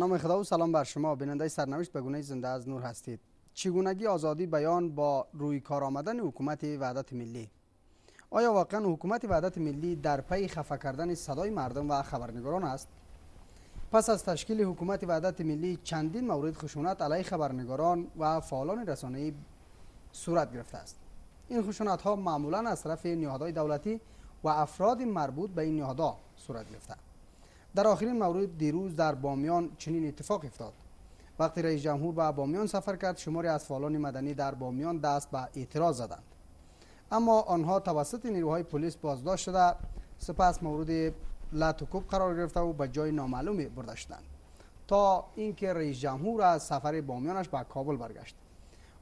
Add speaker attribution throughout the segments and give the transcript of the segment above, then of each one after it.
Speaker 1: نام خدا و سلام بر شما بیننده سرنوشت به گونه زنده از نور هستید چگونگی آزادی بیان با روی کار آمدن حکومت وحدت ملی آیا واقعا حکومت وحدت ملی در پی خفه کردن صدای مردم و خبرنگاران است پس از تشکیل حکومت وحدت ملی چندین مورد خشونت علیه خبرنگاران و فعالان رسانه‌ای صورت گرفته است این خشونت ها معمولا از طرف نهادهای دولتی و افراد مربوط به این نهادها صورت گرفته است در آخرین مورد دیروز در بامیان چنین اتفاق افتاد وقتی رئیس جمهور به بامیان سفر کرد شماری از فعالان مدنی در بامیان دست به اعتراض زدند اما آنها توسط نیروهای پلیس بازداشت شده سپس مورد لاتوکوب قرار گرفته و به جای نامعلومی برده شدند تا اینکه رئیس جمهور از سفر بامیانش به کابل برگشت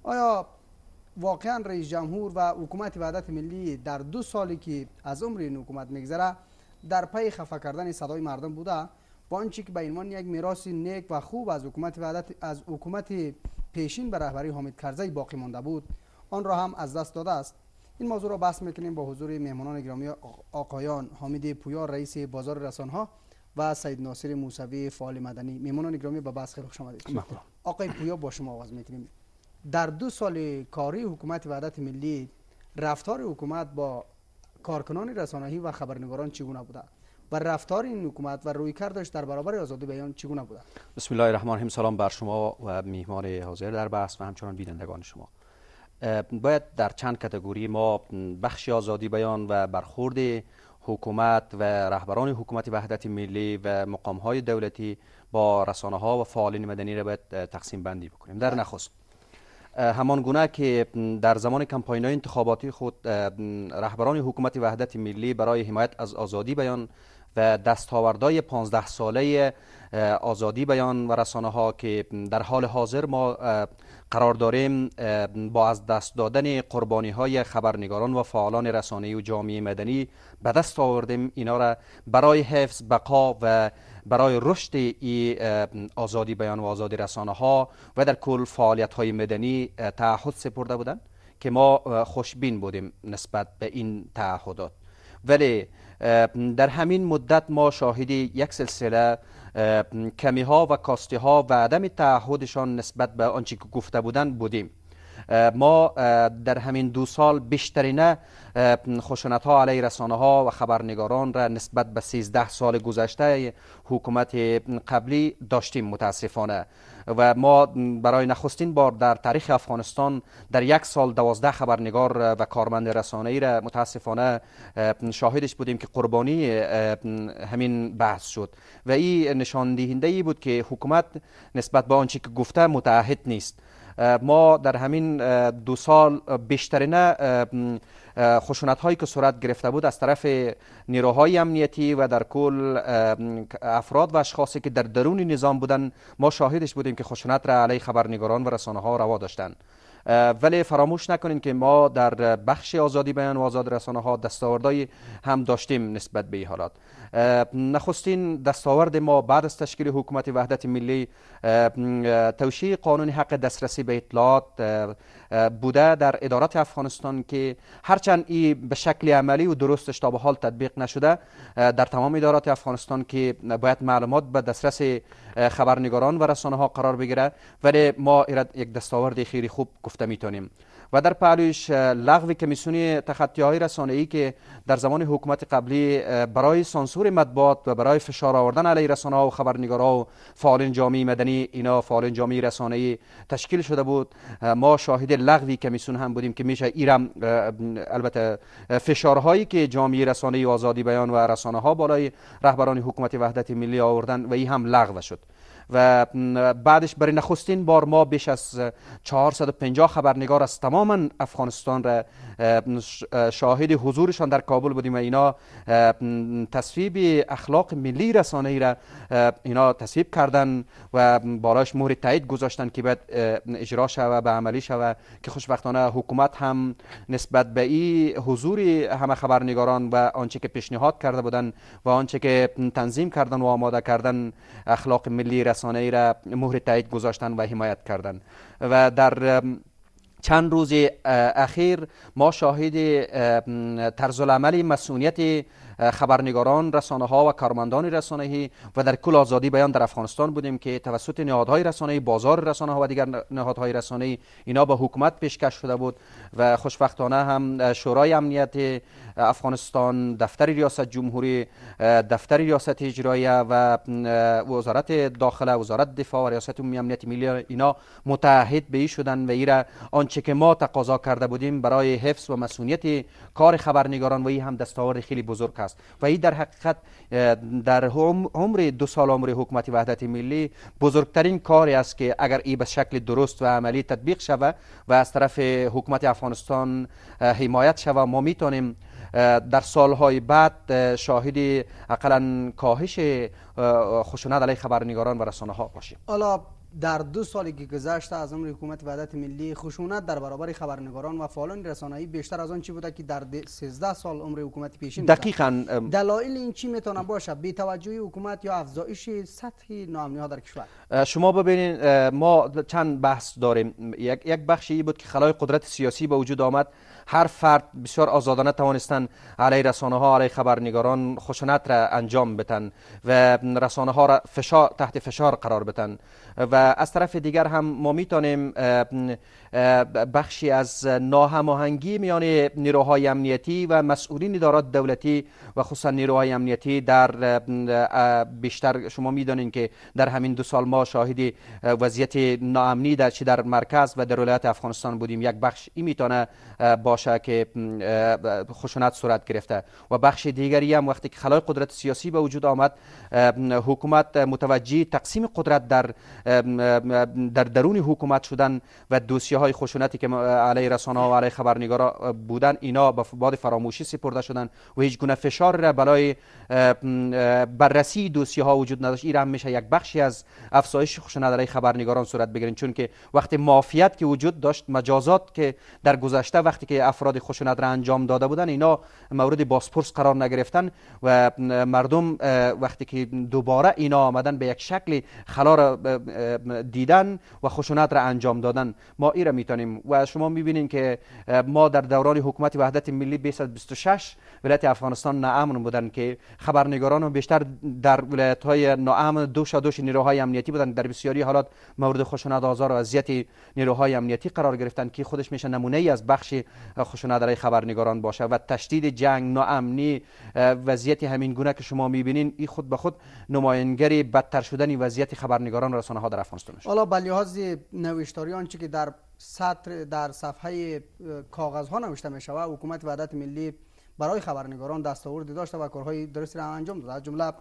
Speaker 1: آیا واقعا رئیس جمهور و حکومت وحدت ملی در دو سالی که از عمر این حکومت میگذره در پای خفه کردن صدای مردم بوده با آنچه که به عنوان یک میراث نیک و خوب از حکومت وعدت از حکومت پیشین به رهبری حامد کرزی باقی مانده بود آن را هم از دست داده است این موضوع را بحث میکنیم با حضور مهمانان گرامی آقایان حامد پویا رئیس بازار رسانها و سید ناصر موسوی فعال مدنی مهمانان گرامی به بحث خیلی خوش آمدید آقای پویا با شما آغاز میکنیم در دو سال کاری حکومت وحدت ملی رفتار حکومت با کارکنان رسانه‌ای و خبرنگاران چگونه بوده و رفتار این حکومت و روی کردش در برابر آزادی بیان چگونه بوده
Speaker 2: بسم الله الرحمن الرحیم سلام بر شما و میهمان حاضر در بحث و همچنان بینندگان شما باید در چند کتگوری ما بخش آزادی بیان و برخورد حکومت و رهبران حکومت وحدت ملی و مقام های دولتی با رسانه ها و فعالین مدنی را باید تقسیم بندی بکنیم در بله. نخست همان گونه که در زمان کمپاین های انتخاباتی خود رهبران حکومت وحدت ملی برای حمایت از آزادی بیان و دستاوردهای 15 ساله آزادی بیان و رسانه ها که در حال حاضر ما قرار داریم با از دست دادن قربانی های خبرنگاران و فعالان رسانه و جامعه مدنی به دست آوردیم اینا را برای حفظ بقا و برای رشد آزادی بیان و آزادی رسانه ها و در کل فعالیت های مدنی تعهد سپرده بودند که ما خوشبین بودیم نسبت به این تعهدات ولی در همین مدت ما شاهد یک سلسله کمی ها و کاستی ها و عدم تعهدشان نسبت به آنچه که گفته بودند بودیم ما در همین دو سال بیشترین خشونت ها علیه رسانه ها و خبرنگاران را نسبت به 13 سال گذشته حکومت قبلی داشتیم متاسفانه و ما برای نخستین بار در تاریخ افغانستان در یک سال دوازده خبرنگار و کارمند رسانه ای را متاسفانه شاهدش بودیم که قربانی همین بحث شد و این نشان دهنده ای بود که حکومت نسبت به آنچه که گفته متعهد نیست ما در همین دو سال بیشترین خشونت هایی که صورت گرفته بود از طرف نیروهای امنیتی و در کل افراد و اشخاصی که در درون نظام بودن ما شاهدش بودیم که خشونت را علی خبرنگاران و رسانه ها روا داشتند ولی فراموش نکنین که ما در بخش آزادی بیان و آزاد رسانه ها دستاوردهای هم داشتیم نسبت به این حالات نخستین دستاورد ما بعد از تشکیل حکومت وحدت ملی توشیه قانون حق دسترسی به اطلاعات بوده در ادارات افغانستان که هرچند ای به شکل عملی و درستش تا به حال تطبیق نشده در تمام ادارات افغانستان که باید معلومات به دسترس خبرنگاران و رسانه ها قرار بگیره ولی ما یک دستاورد خیلی خوب گفته میتونیم و در پعلوش لغو کمیسیون تخطی های رسانه ای که در زمان حکومت قبلی برای سانسور مطبوعات و برای فشار آوردن علی رسانه ها و خبرنگارا و فعالین جامعه مدنی اینا فعالین جامعه رسانه ای تشکیل شده بود ما شاهد لغوی کمیسیون هم بودیم که میشه ایرم البته فشارهایی که جامعه رسانه ای آزادی بیان و رسانه ها بالای رهبران حکومت وحدت ملی آوردن و ای هم لغو شد و بعدش برای نخستین بار ما بیش از 450 خبرنگار از تمام افغانستان را شاهد حضورشان در کابل بودیم و اینا تصویب اخلاق ملی رسانه ای را اینا تصویب کردن و بالاش مهر تایید گذاشتن که باید اجرا و به عملی شود که خوشبختانه حکومت هم نسبت به این حضور همه خبرنگاران و آنچه که پیشنهاد کرده بودن و آنچه که تنظیم کردن و آماده کردن اخلاق ملی رسانه رسانه ای را مهر تایید گذاشتن و حمایت کردن و در چند روز اخیر ما شاهد طرزالعمل مسئولیت خبرنگاران رسانه ها و کارمندان رسانه و در کل آزادی بیان در افغانستان بودیم که توسط نهادهای رسانه بازار رسانه ها و دیگر نهادهای رسانه اینا به حکومت پیشکش شده بود و خوشبختانه هم شورای امنیت افغانستان دفتر ریاست جمهوری دفتر ریاست اجرایه و وزارت داخله وزارت دفاع و ریاست عمومی امنیت ملی اینا متحد به ای شدن و ایرا آنچه که ما تقاضا کرده بودیم برای حفظ و مسئولیت کار خبرنگاران و ای هم دستاورد خیلی بزرگ است و این در حقیقت در عمر دو سال عمر حکومت وحدت ملی بزرگترین کاری است که اگر ای به شکل درست و عملی تطبیق شود و از طرف حکومت افغانستان حمایت شود ما میتونیم در سالهای بعد شاهد اقلا کاهش خشونت علیه خبرنگاران و رسانه ها باشیم
Speaker 1: حالا در دو سالی که گذشته از عمر حکومت وحدت ملی خشونت در برابر خبرنگاران و فعالان رسانه‌ای بیشتر از آن چی بوده که در 13 سال عمر حکومت پیشین دقیقاً دلایل این چی میتونه باشه بی توجهی حکومت یا افزایش سطح ناامنی ها در کشور
Speaker 2: شما ببینید ما چند بحث داریم یک یک بخشی بود که خلای قدرت سیاسی به وجود آمد هر فرد بسیار آزادانه توانستن علی رسانه ها علی خبرنگاران خشونت را انجام بتن و رسانه ها را فشار تحت فشار قرار بتن و از طرف دیگر هم ما میتونیم بخشی از ناهماهنگی میان نیروهای امنیتی و مسئولین ادارات دولتی و خصوصا نیروهای امنیتی در بیشتر شما میدانین که در همین دو سال ما شاهد وضعیت ناامنی در چه در مرکز و در ولایت افغانستان بودیم یک بخش این میتونه با باشه که خشونت صورت گرفته و بخش دیگری هم وقتی که خلای قدرت سیاسی به وجود آمد حکومت متوجه تقسیم قدرت در در درون حکومت شدن و دوسیه های خشونتی که علی رسانه و علی خبرنگارا بودن اینا به باد فراموشی سپرده شدن و هیچ گونه فشار را برای بررسی دوسیه ها وجود نداشت این هم میشه یک بخشی از افزایش خشونت علی خبرنگاران صورت بگیرن چون که وقتی مافیات که وجود داشت مجازات که در گذشته وقتی که افراد خشونت را انجام داده بودن اینا مورد باسپورس قرار نگرفتن و مردم وقتی که دوباره اینا آمدن به یک شکل خلا را دیدن و خشونت را انجام دادن ما این را میتونیم و شما میبینین که ما در دوران حکومت وحدت ملی 226 ولایت افغانستان ناامن بودن که خبرنگاران بیشتر در ولایت های ناامن دوش دوش نیروهای امنیتی بودن در بسیاری حالات مورد خشونت آزار و اذیت نیروهای امنیتی قرار گرفتن که خودش میشه نمونه ای از بخش خشونت علیه خبرنگاران باشه و تشدید جنگ ناامنی وضعیت همین گونه که شما میبینین این خود به خود نماینگری بدتر شدن وضعیت خبرنگاران رسانه ها در افغانستان
Speaker 1: است حالا به نوشتاری آنچه که در سطر در صفحه کاغذ ها نوشته می شود حکومت وحدت ملی برای خبرنگاران دستاوردی داشته و کارهای درستی را انجام داده از جمله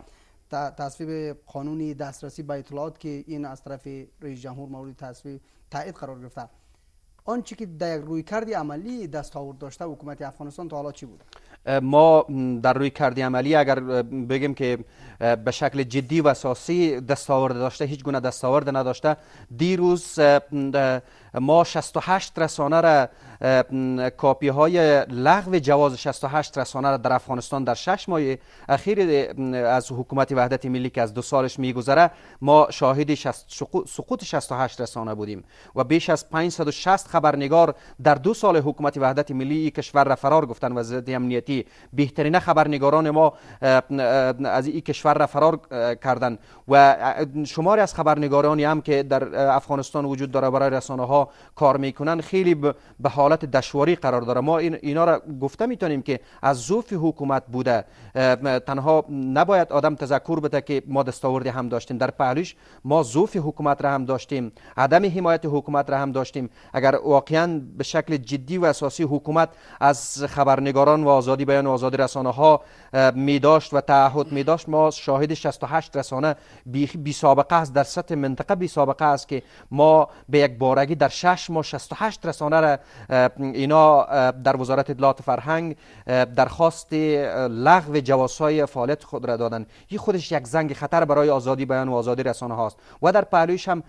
Speaker 1: تصویب قانونی دسترسی به اطلاعات که این از طرف رئیس جمهور مورد تصویب تایید قرار گرفته آنچه که در روی کردی عملی دستاورد داشته حکومت افغانستان تا حالا چی بود
Speaker 2: ما در روی کردی عملی اگر بگیم که به شکل جدی و اساسی دستاورد داشته هیچ گونه دستاورد نداشته دیروز ما 68 رسانه را کاپی های لغو جواز 68 رسانه را در افغانستان در 6 ماه اخیر از حکومت وحدت ملی که از دو سالش میگذره ما شاهد سقوط 68 رسانه بودیم و بیش از 560 خبرنگار در دو سال حکومت وحدت ملی کشور را فرار گفتن و امنیتی بهترین خبرنگاران ما از این کشور را فرار کردن و شماری از خبرنگارانی هم که در افغانستان وجود داره برای رسانه ها کار میکنن خیلی به حالت دشواری قرار داره ما اینا را گفته میتونیم که از ظوف حکومت بوده تنها نباید آدم تذکر بده که ما دستاوردی هم داشتیم در پهلوش ما ظوف حکومت را هم داشتیم عدم حمایت حکومت را هم داشتیم اگر واقعا به شکل جدی و اساسی حکومت از خبرنگاران و آزادی بیان و آزادی رسانه ها می داشت و تعهد می داشت ما شاهد 68 رسانه بی, سابقه است در سطح منطقه بی سابقه است که ما به یک بارگی در شش ماه 68 رسانه را اینا در وزارت اطلاعات فرهنگ درخواست لغو جوازهای فعالیت خود را دادن این خودش یک زنگ خطر برای آزادی بیان و آزادی رسانه هاست و در پهلویش هم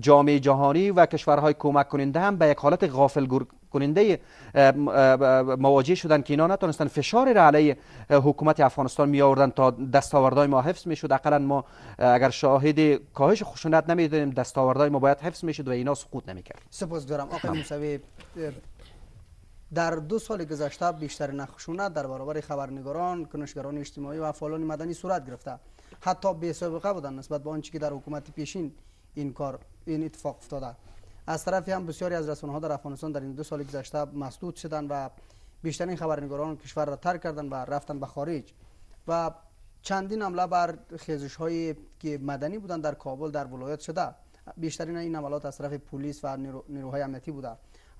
Speaker 2: جامعه جهانی و کشورهای کمک کننده هم به یک حالت غافل کننده مواجه شدن که اینا نتونستن فشار را علیه حکومت افغانستان می آوردن تا دستاوردهای ما حفظ می شد اقلا ما اگر شاهد کاهش خشونت نمیدونیم دستاوردهای ما باید حفظ می شد و اینا سقوط نمی کرد
Speaker 1: دارم آقای خب. موسوی در دو سال گذشته بیشتر نخشونت در برابر خبرنگاران، کنشگران اجتماعی و فعالان مدنی صورت گرفته. حتی به سابقه بودن نسبت به آنچه که در حکومت پیشین این کار این اتفاق افتاده. از طرفی هم بسیاری از رسانه ها در افغانستان در این دو سال گذشته مسدود شدن و بیشترین خبرنگاران کشور را ترک کردن و رفتن به خارج و چندین حمله بر خیزش که مدنی بودند در کابل در ولایت شده بیشترین این حملات از طرف پلیس و نیروهای امنیتی بوده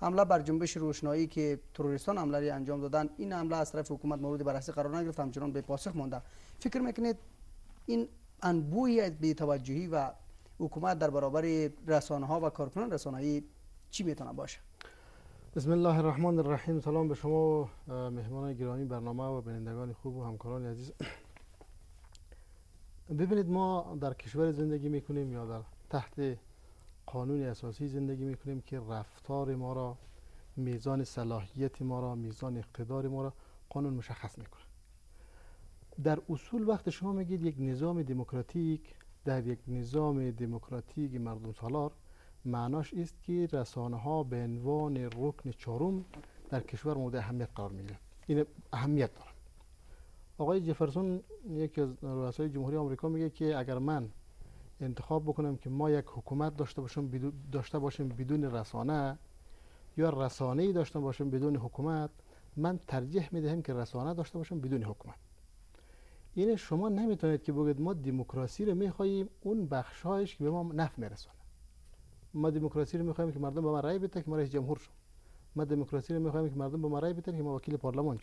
Speaker 1: حمله بر جنبش روشنایی که تروریستان حمله را انجام دادن این حمله از طرف حکومت مورد بررسی قرار نگرفت همچنان به پاسخ مانده فکر میکنید این انبوهی بی‌توجهی و حکومت در برابر رسانه ها و کارکنان ای
Speaker 3: چی میتونه باشه بسم الله الرحمن الرحیم سلام به شما مهمان گرامی برنامه و بینندگان خوب و همکاران عزیز ببینید ما در کشور زندگی میکنیم یا در تحت قانون اساسی زندگی میکنیم که رفتار ما را میزان صلاحیت ما را میزان اقتدار ما را قانون مشخص میکنه در اصول وقت شما میگید یک نظام دموکراتیک در یک نظام دموکراتیک مردم سالار معناش است که رسانه ها به عنوان رکن چهارم در کشور مورد اهمیت قرار گیرند این اهمیت داره آقای جفرسون یکی از رؤسای جمهوری آمریکا میگه که اگر من انتخاب بکنم که ما یک حکومت داشته باشیم بدون داشته باشیم بدون رسانه یا رسانه ای داشته باشیم بدون حکومت من ترجیح میدهم که رسانه داشته باشیم بدون حکومت اینه شما نمیتونید که بگید ما دموکراسی رو میخواییم اون بخشایش که به ما نفع میرسونه ما دموکراسی رو میخوایم که مردم به ما رای بدن که ما رئیس جمهور شم ما دموکراسی رو میخوایم که مردم به ما رای بدن که ما وکیل پارلمان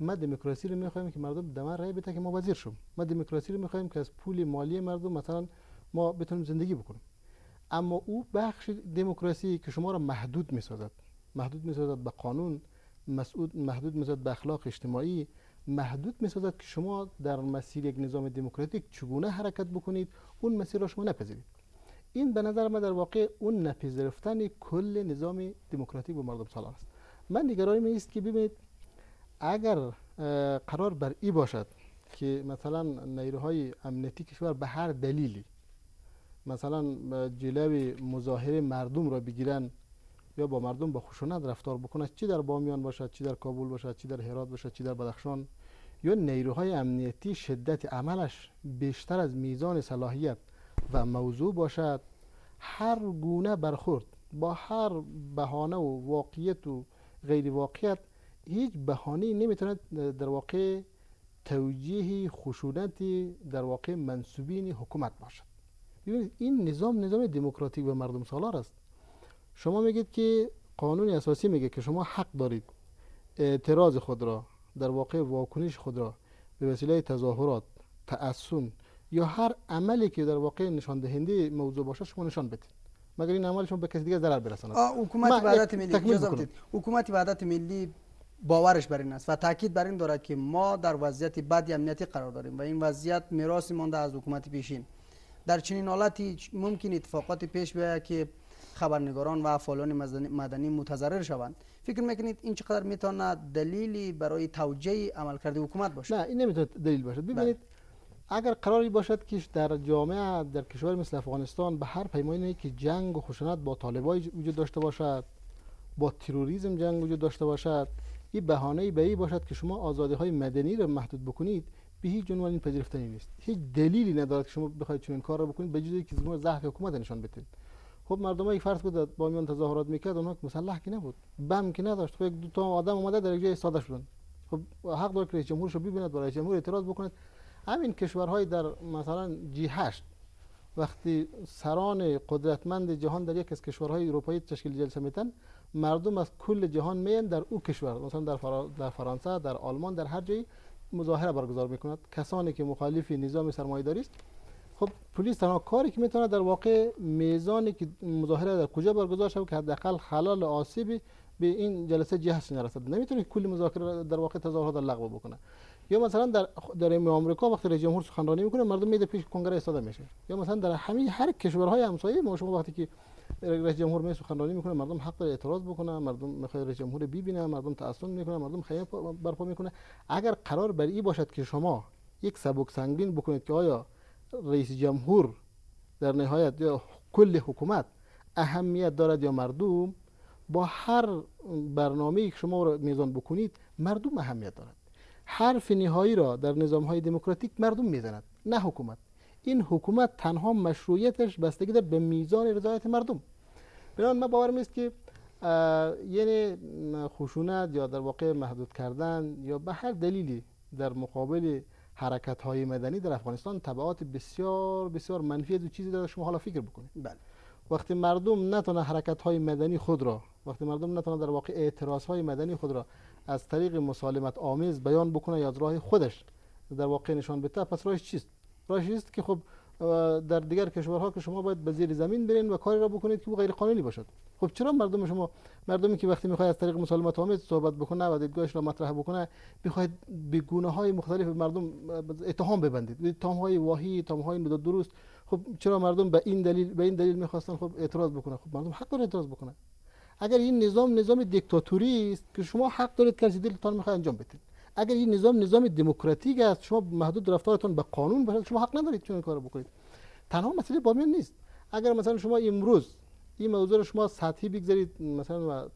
Speaker 3: ما دموکراسی رو میخوایم که مردم به ما رای بدن که ما وزیر ما دموکراسی رو میخوایم که از پول مالی مردم مثلا ما بتونیم زندگی بکنیم اما او بخش دموکراسی که شما را محدود میسازد محدود میسازد به قانون مسعود محدود میسازد به اخلاق اجتماعی محدود میسازد که شما در مسیر یک نظام دموکراتیک چگونه حرکت بکنید اون مسیر را شما نپذیرید این به نظر من در واقع اون نپذیرفتن کل نظام دموکراتیک به مردم سالار است من نگرانیم است که ببینید اگر قرار بر ای باشد که مثلا نیروهای امنیتی کشور به هر دلیلی مثلا جلوی مظاهره مردم را بگیرن یا با مردم با خشونت رفتار بکنه چی در بامیان باشد چی در کابل باشد چی در هرات باشد چی در بدخشان یا نیروهای امنیتی شدت عملش بیشتر از میزان صلاحیت و موضوع باشد هر گونه برخورد با هر بهانه و واقعیت و غیر واقعیت هیچ بهانه نمیتواند در واقع توجیه خشونت در واقع منصوبین حکومت باشد ببینید این نظام نظام دموکراتیک و مردم سالار است شما میگید که قانون اساسی میگه که شما حق دارید اعتراض خود را در واقع واکنش خود را به وسیله تظاهرات تعصن یا هر عملی که در واقع نشان دهنده موضوع باشه شما نشان بدید مگر این عمل شما به کسی دیگه ضرر برساند حکومت وحدت ملی حکومت وحدت ملی باورش بر این است و
Speaker 1: تاکید بر این دارد که ما در وضعیت بد امنیتی قرار داریم و این وضعیت میراث مانده از حکومت پیشین در چنین حالتی ممکن اتفاقات پیش بیاید که خبرنگاران و فعالان مدنی متضرر شوند فکر میکنید این چقدر میتونه دلیلی برای
Speaker 3: توجیه کرده حکومت باشه نه این نمیتونه دلیل باشه ببینید بله. اگر قراری باشد که در جامعه در کشور مثل افغانستان به هر پیمانی که جنگ و خشونت با طالبای وجود داشته باشد با تروریسم جنگ وجود داشته باشد این بهانه به ای باشد که شما آزادی های مدنی رو محدود بکنید به هیچ عنوان این پذیرفتنی نیست هیچ دلیلی ندارد که شما بخواید چنین کار را بکنید به جز اینکضعف حکومت نشان بدید خب مردم فرض بود با تظاهرات میکرد اونها مسلح که نبود بم که نداشت خب دو تا آدم اومده در جای ایستاده شدن خب حق داره که جمهورشو ببیند برای جمهور اعتراض بکند همین کشورهای در مثلا جی 8 وقتی سران قدرتمند جهان در یک از کشورهای اروپایی تشکیل جلسه میتن مردم از کل جهان میان در او کشور مثلا در, فرا... در فرانسه در آلمان در هر جایی مظاهره برگزار میکند کسانی که مخالف نظام سرمایه‌داری است خب پلیس تنها کاری که میتونه در واقع میزانی که مظاهره در کجا برگزار شود که حداقل حلال آسیبی به این جلسه جهش نرسد نمیتونه کل مذاکره در واقع تظاهرات لغو بکنه یا مثلا در در آمریکا وقتی رئیس جمهور سخنرانی میکنه مردم میده پیش کنگره ایستاده میشه یا مثلا در همین هر کشورهای همسایه ما شما وقتی که رئیس جمهور می سخنرانی میکنه مردم حق اعتراض بکنه مردم میخواد رئیس جمهور ببینه مردم تعصب میکنه مردم خیلی برپا میکنه اگر قرار بر این باشد که شما یک سبک سنگین بکنید که آیا رئیس جمهور در نهایت یا کل حکومت اهمیت دارد یا مردم با هر برنامه که شما را میزان بکنید مردم اهمیت دارد حرف نهایی را در نظام های دموکراتیک مردم میزند نه حکومت این حکومت تنها مشروعیتش بستگی به میزان رضایت مردم بنابراین من باورم است که یعنی خشونت یا در واقع محدود کردن یا به هر دلیلی در مقابل حرکت های مدنی در افغانستان تبعات بسیار بسیار منفی از چیزی داره شما حالا فکر بکنید بله وقتی مردم نتونه حرکت های مدنی خود را وقتی مردم نتونه در واقع اعتراض های مدنی خود را از طریق مسالمت آمیز بیان بکنه یا از راه خودش در واقع نشان بده پس راهش چیست راهش چیست که خب و در دیگر کشورها که شما باید به زیر زمین برین و کاری را بکنید که او غیر قانونی باشد خب چرا مردم شما مردمی که وقتی میخواید از طریق مسالمت آمیز صحبت بکنه و دیدگاهش را مطرح بکنه میخواید به گونه های مختلف مردم اتهام ببندید اتهام های واهی اتهام های درست خب چرا مردم به این دلیل به این دلیل میخواستن خب اعتراض بکنه خب مردم حق داره اعتراض بکنه اگر این نظام نظام دیکتاتوری است که شما حق دارید که دلتان میخواد انجام بدید اگر این نظام نظام دموکراتیک است شما محدود رفتارتون به قانون باشه شما حق ندارید چون کارو بکنید تنها مسئله بامیان نیست اگر مثلا شما امروز این موضوع رو شما سطحی بگذارید مثلا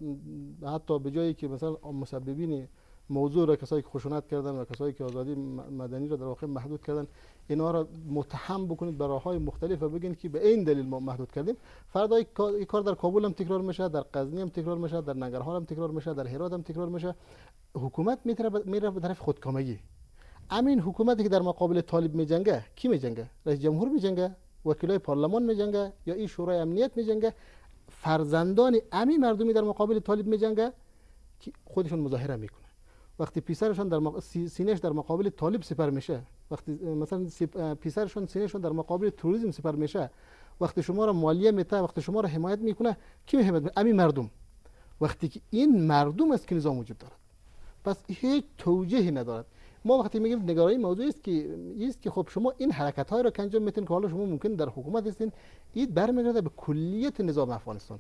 Speaker 3: حتی به جایی که مثلا مسببین موضوع را کسایی که خشونت کردن و کسایی که آزادی مدنی را در واقع محدود کردن اینا را متهم بکنید به های مختلف و بگین که به این دلیل ما محدود کردیم فردا این کار در کابل هم تکرار میشه در قزنی هم تکرار میشه در نگرهان هم تکرار میشه در هرات هم تکرار میشه حکومت میره به طرف خودکامگی امین حکومتی که در مقابل طالب میجنگه کی میجنگه رئیس جمهور میجنگه وکیلای پارلمان میجنگه یا این شورای امنیت میجنگه فرزندان امی مردمی در مقابل طالب میجنگه که خودشون مظاهره میکنن وقتی پسرشان در سینهش در مقابل طالب سپر میشه وقتی مثلا سپ... پسرشون سینهشون در مقابل توریسم سپر میشه وقتی شما را مالیه میته وقتی شما را حمایت میکنه کی حمایت میکنه امی مردم وقتی که این مردم است که نظام وجود دارد پس هیچ توجیهی ندارد ما وقتی میگیم نگرانی موضوع است که است که خب شما این حرکت های را که انجام میتین که حالا شما ممکن در حکومت هستین این برمیگرده به کلیت نظام افغانستان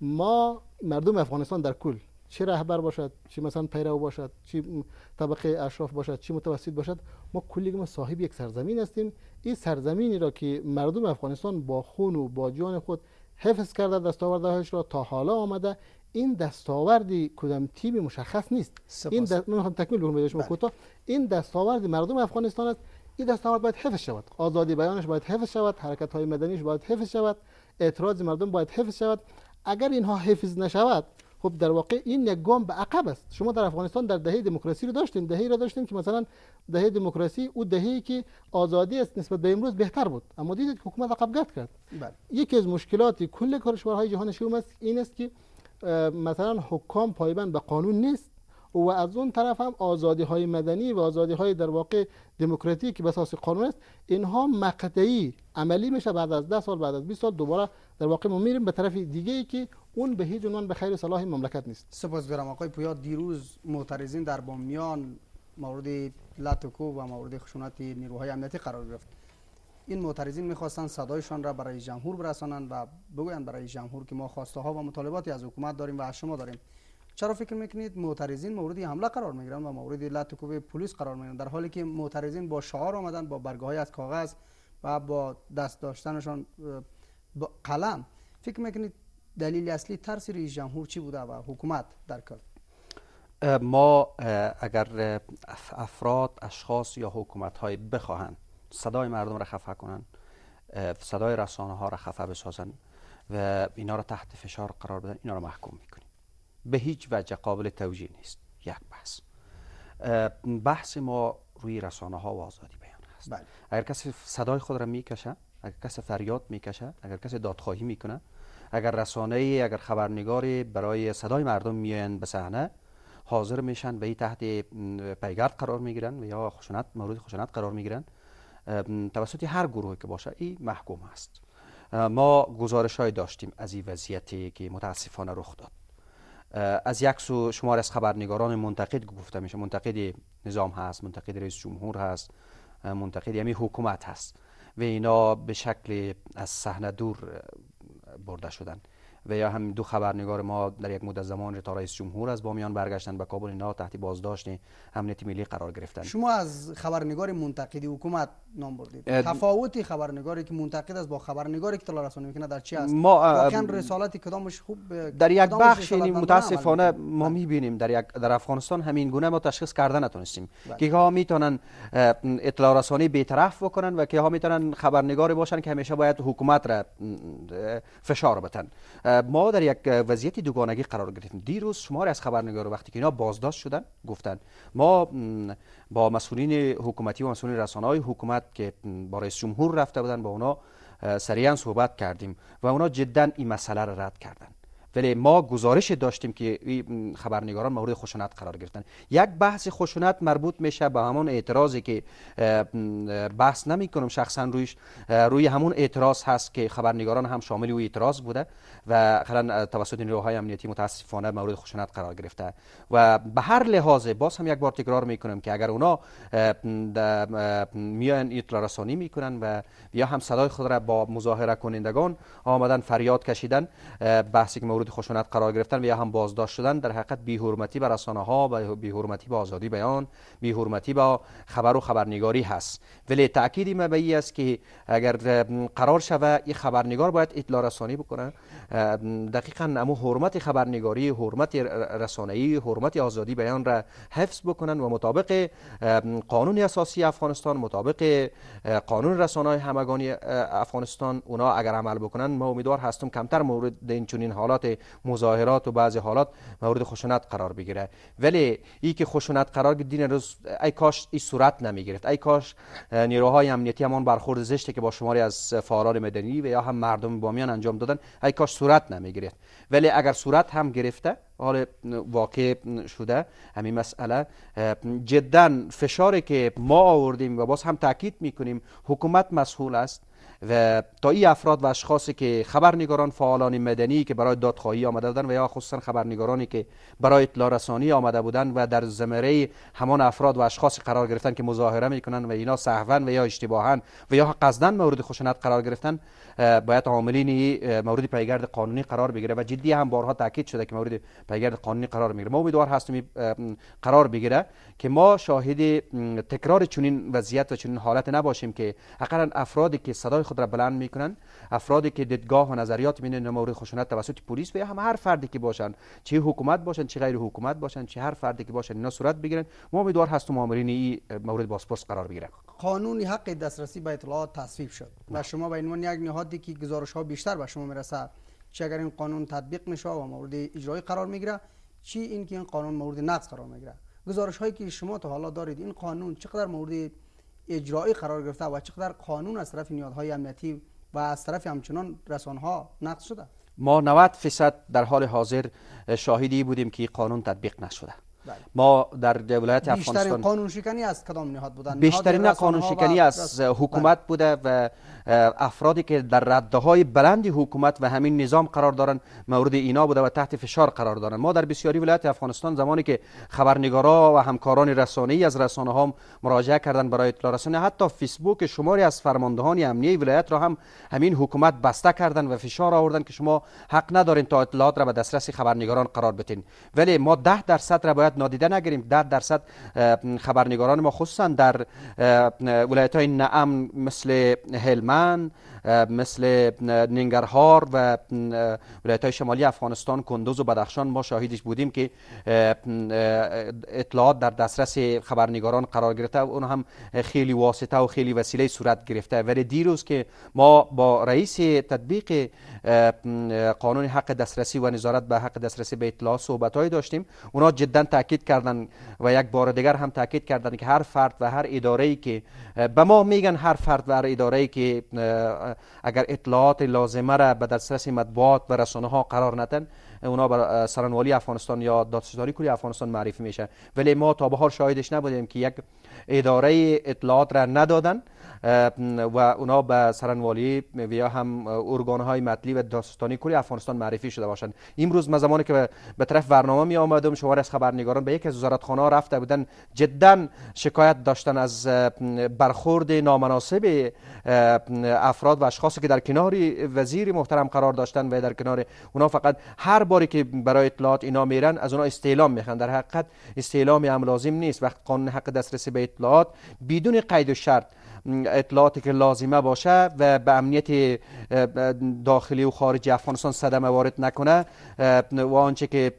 Speaker 3: ما مردم افغانستان در کل چه رهبر باشد چه مثلا پیرو باشد چی طبقه اشراف باشد چی متوسط باشد ما کلی ما صاحب یک سرزمین هستیم این سرزمینی را که مردم افغانستان با خون و با جان خود حفظ کرده دستاوردهایش را تا حالا آمده این دستاوردی کدام تیم مشخص نیست این دست... من تکمیل بکنم شما بله. کوتاه این دستاورد مردم افغانستان است این دستاورد باید حفظ شود آزادی بیانش باید حفظ شود حرکت های مدنیش باید حفظ شود اعتراض مردم باید حفظ شود اگر اینها حفظ نشود خب در واقع این یک گام به عقب است شما در افغانستان در دهه دموکراسی رو داشتین دهه را داشتین که مثلا دهه دموکراسی او دهه که آزادی است نسبت به امروز بهتر بود اما دیدید که حکومت عقبگرد کرد بله. یکی از مشکلات کل کارشورهای جهان شوم است این است که مثلا حکام پایبند به قانون نیست و از اون طرف هم آزادی های مدنی و آزادی های در واقع دموکراتیک که به قانون است اینها مقطعی عملی میشه بعد از 10 سال بعد از 20 سال دوباره در واقع ما میریم به طرف دیگه ای که اون به هیچ عنوان به خیر صلاح مملکت نیست سپاسگزارم آقای پویا دیروز معترضین در بامیان
Speaker 1: مورد لاتوکو و مورد خشونت نیروهای امنیتی قرار گرفت این معترضین میخواستن صدایشان را برای جمهور برسانند و بگویند برای جمهور که ما خواسته ها و مطالباتی از حکومت داریم و از شما داریم چرا فکر میکنید معترضین مورد حمله قرار میگیرن و مورد لاتکوب پلیس قرار میگیرن در حالی که معترضین با شعار آمدن با برگهای از کاغذ و با دست داشتنشان با قلم فکر میکنید دلیل اصلی ترس رئیس جمهور چی بوده و حکومت در کل
Speaker 2: ما اگر افراد اشخاص یا حکومت های بخواهند صدای مردم را خفه کنند صدای رسانه ها را خفه بسازند و اینا را تحت فشار قرار بدن اینا را محکوم میکنیم به هیچ وجه قابل توجیه نیست یک بحث بحث ما روی رسانه ها و آزادی بیان هست بله. اگر کسی صدای خود را میکشه اگر کسی فریاد میکشه اگر کسی دادخواهی میکنه اگر رسانه ای اگر خبرنگاری برای صدای مردم میان به صحنه حاضر میشن به تحت پیگرد قرار میگیرن و یا خشونت مورد خشونت قرار میگیرن توسط هر گروهی که باشه این محکوم است ما گزارش های داشتیم از این وضعیتی که متاسفانه رخ داد از یک سو شمار از خبرنگاران منتقد گفته میشه منتقد نظام هست منتقد رئیس جمهور هست منتقد یعنی حکومت هست و اینا به شکل از صحنه دور برده شدن و یا هم دو خبرنگار ما در یک مدت زمان تا رئیس جمهور از بامیان برگشتن به کابل اینا تحت بازداشت امنیتی ملی قرار گرفتن شما
Speaker 1: از خبرنگار منتقد حکومت نام بردید تفاوت خبرنگاری که منتقد است با خبرنگاری که اطلاع رسانی میکنه در چی است ما رسالت کدامش خوب در یک بخش یعنی متاسفانه
Speaker 2: بله. ما میبینیم در یک در افغانستان همین گونه ما تشخیص کردن نتونستیم بله. که ها میتونن اطلاع رسانی بی‌طرف بکنن و که ها میتونن خبرنگاری باشن که همیشه باید حکومت را فشار بدن ما در یک وضعیت دوگانگی قرار گرفتیم دیروز شماری از خبرنگار وقتی که اینا بازداشت شدن گفتن ما با مسئولین حکومتی و مسئولین رسانه های حکومت که برای جمهور رفته بودن با اونا سریعا صحبت کردیم و اونا جدا این مسئله را رد کردن ولی ما گزارش داشتیم که خبرنگاران مورد خشونت قرار گرفتن یک بحث خشونت مربوط میشه به همون اعتراضی که بحث کنم شخصا رویش روی همون اعتراض هست که خبرنگاران هم شامل او اعتراض بوده و خلا توسط نیروهای امنیتی متاسفانه مورد خشونت قرار گرفته و به هر لحاظ باز هم یک بار تکرار میکنم که اگر اونا میان اطلاع میکنن و یا هم صدای خود را با مظاهره کنندگان آمدن فریاد کشیدن بحثی مورد مورد خشونت قرار گرفتن و یا هم بازداشت شدن در حقیقت حرمتی به رسانه ها و حرمتی به آزادی بیان حرمتی به خبر و خبرنگاری هست ولی تاکید ما به است که اگر قرار شوه این خبرنگار باید اطلاع رسانی بکنه دقیقا امو حرمت خبرنگاری حرمت رسانه‌ای حرمت آزادی بیان را حفظ بکنن و مطابق قانون اساسی افغانستان مطابق قانون های همگانی افغانستان اونا اگر عمل بکنن ما امیدوار هستم کمتر مورد این چنین حالات مظاهرات و بعضی حالات مورد خشونت قرار بگیره ولی ای که خشونت قرار دین روز ای کاش این صورت گرفت ای کاش نیروهای امنیتی همان برخورد زشته که با شماری از فعالان مدنی و یا هم مردم بامیان انجام دادن ای کاش صورت گرفت ولی اگر صورت هم گرفته حال واقع شده همین مسئله جدا فشاری که ما آوردیم و باز هم تاکید میکنیم حکومت مسئول است و تا این افراد و اشخاصی که خبرنگاران فعالان مدنی که برای دادخواهی آمده بودند و یا خصوصا خبرنگارانی که برای اطلاع رسانی آمده بودند و در زمره همان افراد و اشخاص قرار گرفتن که مظاهره میکنن و اینا سهوا و یا اشتباها و یا قصدا مورد خشونت قرار گرفتن باید عاملین مورد پیگرد قانونی قرار بگیره و جدی هم بارها تاکید شده که مورد پیگرد قانونی قرار میگیره ما امیدوار هستیم قرار بگیره که ما شاهد تکرار چنین وضعیت و چنین حالت نباشیم که اقلا افرادی که صدای خود را بلند میکنن افرادی که دیدگاه و نظریات بین مورد خشونت توسط پلیس و هم هر فردی که باشن چه حکومت باشن چه غیر حکومت باشن چه هر فردی که باشن اینا صورت بگیرن ما امیدوار هستم مامورین این مورد بازپرس قرار بگیرن
Speaker 1: قانون حق دسترسی به اطلاعات تصویب شد و شما به عنوان یک نهادی که گزارش ها بیشتر به شما میرسه چه اگر این قانون تطبیق میشه و مورد اجرایی قرار میگیره چی این که این قانون مورد نقض قرار میگیره گزارش هایی که شما تا حالا دارید این قانون چقدر مورد اجرایی قرار گرفته و چقدر قانون از طرف نیادهای امنیتی و از طرف همچنان رسانها نقض شده
Speaker 2: ما 90 فیصد در حال حاضر شاهدی بودیم که قانون تطبیق نشده بله. ما در ولایت افغانستان بیشترین قانون
Speaker 1: شکنی از کدام نهاد بودن نه قانون شکنی از حکومت
Speaker 2: بله. بوده و افرادی که در رده های بلند حکومت و همین نظام قرار دارن مورد اینا بوده و تحت فشار قرار دارن ما در بسیاری ولایت افغانستان زمانی که خبرنگارا و همکاران رسانه‌ای از رسانه ها مراجعه کردن برای اطلاع رسانی حتی فیسبوک شماری از فرماندهان امنیه ولایت را هم همین حکومت بسته کردن و فشار آوردن که شما حق ندارین تا اطلاعات را به دسترس خبرنگاران قرار بتین ولی ما 10 درصد را باید نادیده نگیریم 10 درصد خبرنگاران ما خصوصا در ولایت های نعم مثل هلمند مثل ننگرهار و ولایت های شمالی افغانستان کندوز و بدخشان ما شاهدش بودیم که اطلاعات در دسترس خبرنگاران قرار گرفته و اون هم خیلی واسطه و خیلی وسیله صورت گرفته ولی دیروز که ما با رئیس تطبیق قانون حق دسترسی و نظارت به حق دسترسی به اطلاعات صحبت داشتیم اونا جدا تاکید کردن و یک بار دیگر هم تاکید کردن که هر فرد و هر اداره ای که به ما میگن هر فرد و هر اداره ای که اگر اطلاعات لازمه را به دسترس مطبوعات و رسانه ها قرار ندن اونا بر سرانوالی افغانستان یا دادستانی کلی افغانستان معرفی میشه ولی ما تا بهار شاهدش نبودیم که یک اداره اطلاعات را ندادن و اونا به سرنوالی و یا هم ارگان های مطلی و داستانی کلی افغانستان معرفی شده باشند امروز ما زمانی که به طرف برنامه می آمدم شماره از خبرنگاران به یکی از وزارتخانه رفته بودن جدا شکایت داشتن از برخورد نامناسب افراد و اشخاصی که در کنار وزیر محترم قرار داشتن و در کنار اونا فقط هر باری که برای اطلاعات اینا میرن از اونا استعلام میخوان در حقیقت استعلام هم لازم نیست وقت قانون حق دسترسی به اطلاعات بدون قید و شرط اطلاعاتی که لازمه باشه و به امنیت داخلی و خارج افغانستان صدمه وارد نکنه و آنچه که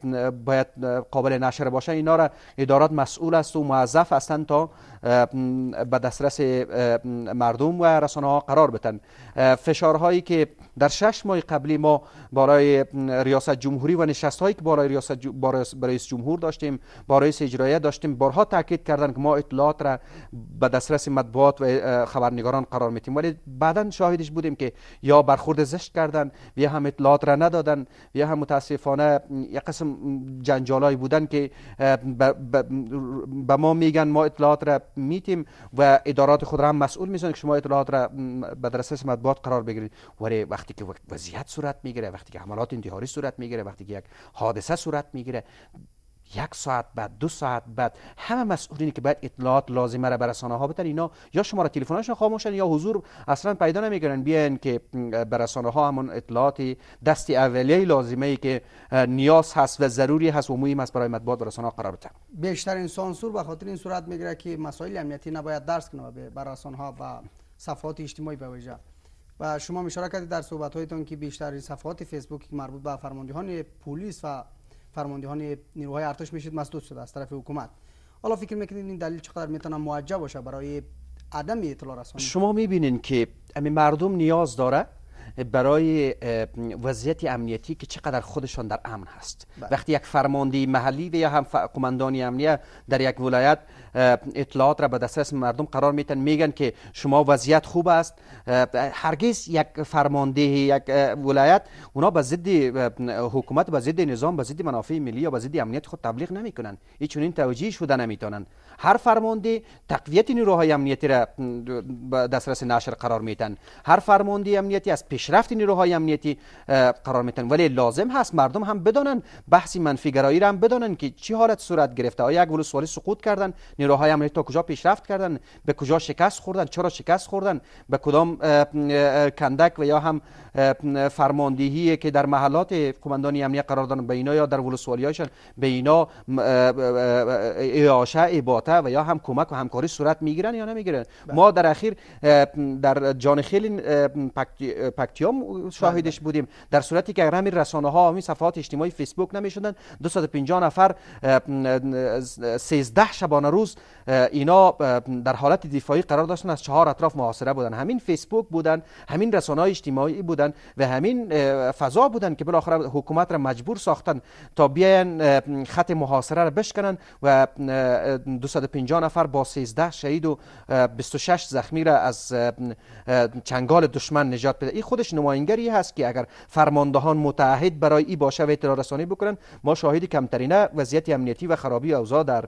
Speaker 2: باید قابل نشر باشه اینا را ادارات مسئول است و موظف هستند تا به دسترس مردم و رسانه ها قرار بتن فشارهایی که در شش ماه قبلی ما برای ریاست جمهوری و نشست هایی که برای ریاست برای جمهور داشتیم برای رئیس اجرایه داشتیم بارها تاکید کردن که ما اطلاعات را به دسترس مطبوعات و خبرنگاران قرار میتیم ولی بعدا شاهدش بودیم که یا برخورد زشت کردن یا هم اطلاعات را ندادن یا هم متاسفانه یک قسم جنجالایی بودن که به ما میگن ما اطلاعات را میتیم و ادارات خود را هم مسئول میسن که شما اطلاعات را به دسترس مطبوعات ارتباط قرار بگیرید ولی وقتی که وضعیت صورت میگیره وقتی که حملات انتحاری صورت میگیره وقتی که یک حادثه صورت میگیره یک ساعت بعد دو ساعت بعد همه مسئولینی که باید اطلاعات لازمه را به رسانه ها بدن اینا یا شما را تلفنشون خاموشن یا حضور اصلا پیدا نمیکنن بیان که به رسانه ها همون اطلاعاتی دست اولیه لازمه که نیاز هست و ضروری هست و مهم است برای مطبوعات و رسانه ها قرار بدن
Speaker 1: بیشتر این سانسور به خاطر این صورت میگیره که مسائل امنیتی نباید درس کنه به رسانه ها و صفحات اجتماعی به و شما اشاره کردید در صحبت هایتون که بیشتر صفحات فیسبوک مربوط به فرماندهان پلیس و فرماندهان نیروهای ارتش میشید مسدود شده از طرف حکومت حالا فکر میکنید این دلیل چقدر میتونه موجه باشه برای عدم اطلاع رسانی
Speaker 2: شما میبینین که امی مردم نیاز داره برای وضعیت امنیتی که چقدر خودشان در امن هست بله. وقتی یک فرمانده محلی و یا هم قماندانی امنیه در یک ولایت اطلاعات را به دسترس مردم قرار میتن میگن که شما وضعیت خوب است هرگز یک فرمانده یک ولایت اونا به ضد حکومت به ضد نظام به ضد منافع ملی یا به ضد امنیت خود تبلیغ نمیکنن هیچ چنین توجیه شده نمیتونن هر فرمانده تقویت نیروهای امنیتی را دسترس نشر قرار میتن هر فرمانده امنیتی از پیشرفت نیروهای امنیتی قرار میتن ولی لازم هست مردم هم بدانن بحث منفی گرایی را هم بدانن که چی حالت صورت گرفته آیا یک ولسوالی سقوط کردن نیروهای امنیتی تا کجا پیشرفت کردن به کجا شکست خوردن چرا شکست خوردن به کدام کندک و یا هم فرماندهی که در محلات کماندان امنیت قرار دادن به اینا یا در ولسوالیاشان به اینا تا و یا هم کمک و همکاری صورت میگیرن یا نمیگیرن بله. ما در اخیر در جان خیلی پکتیام شاهدش بله. بودیم در صورتی که اگر همین رسانه ها همین صفحات اجتماعی فیسبوک نمیشدن 250 نفر 13 شبانه روز اینا در حالت دفاعی قرار داشتن از چهار اطراف محاصره بودن همین فیسبوک بودن همین رسانه اجتماعی بودن و همین فضا بودن که بالاخره حکومت را مجبور ساختن تا بیاین خط محاصره را بشکنن و 250 نفر با 13 شهید و 26 زخمی را از چنگال دشمن نجات بده این خودش نماینگری هست که اگر فرماندهان متحد برای ای باشه و اطلاع رسانی بکنن ما شاهد کمترینه. وضعیت امنیتی و خرابی اوضاع در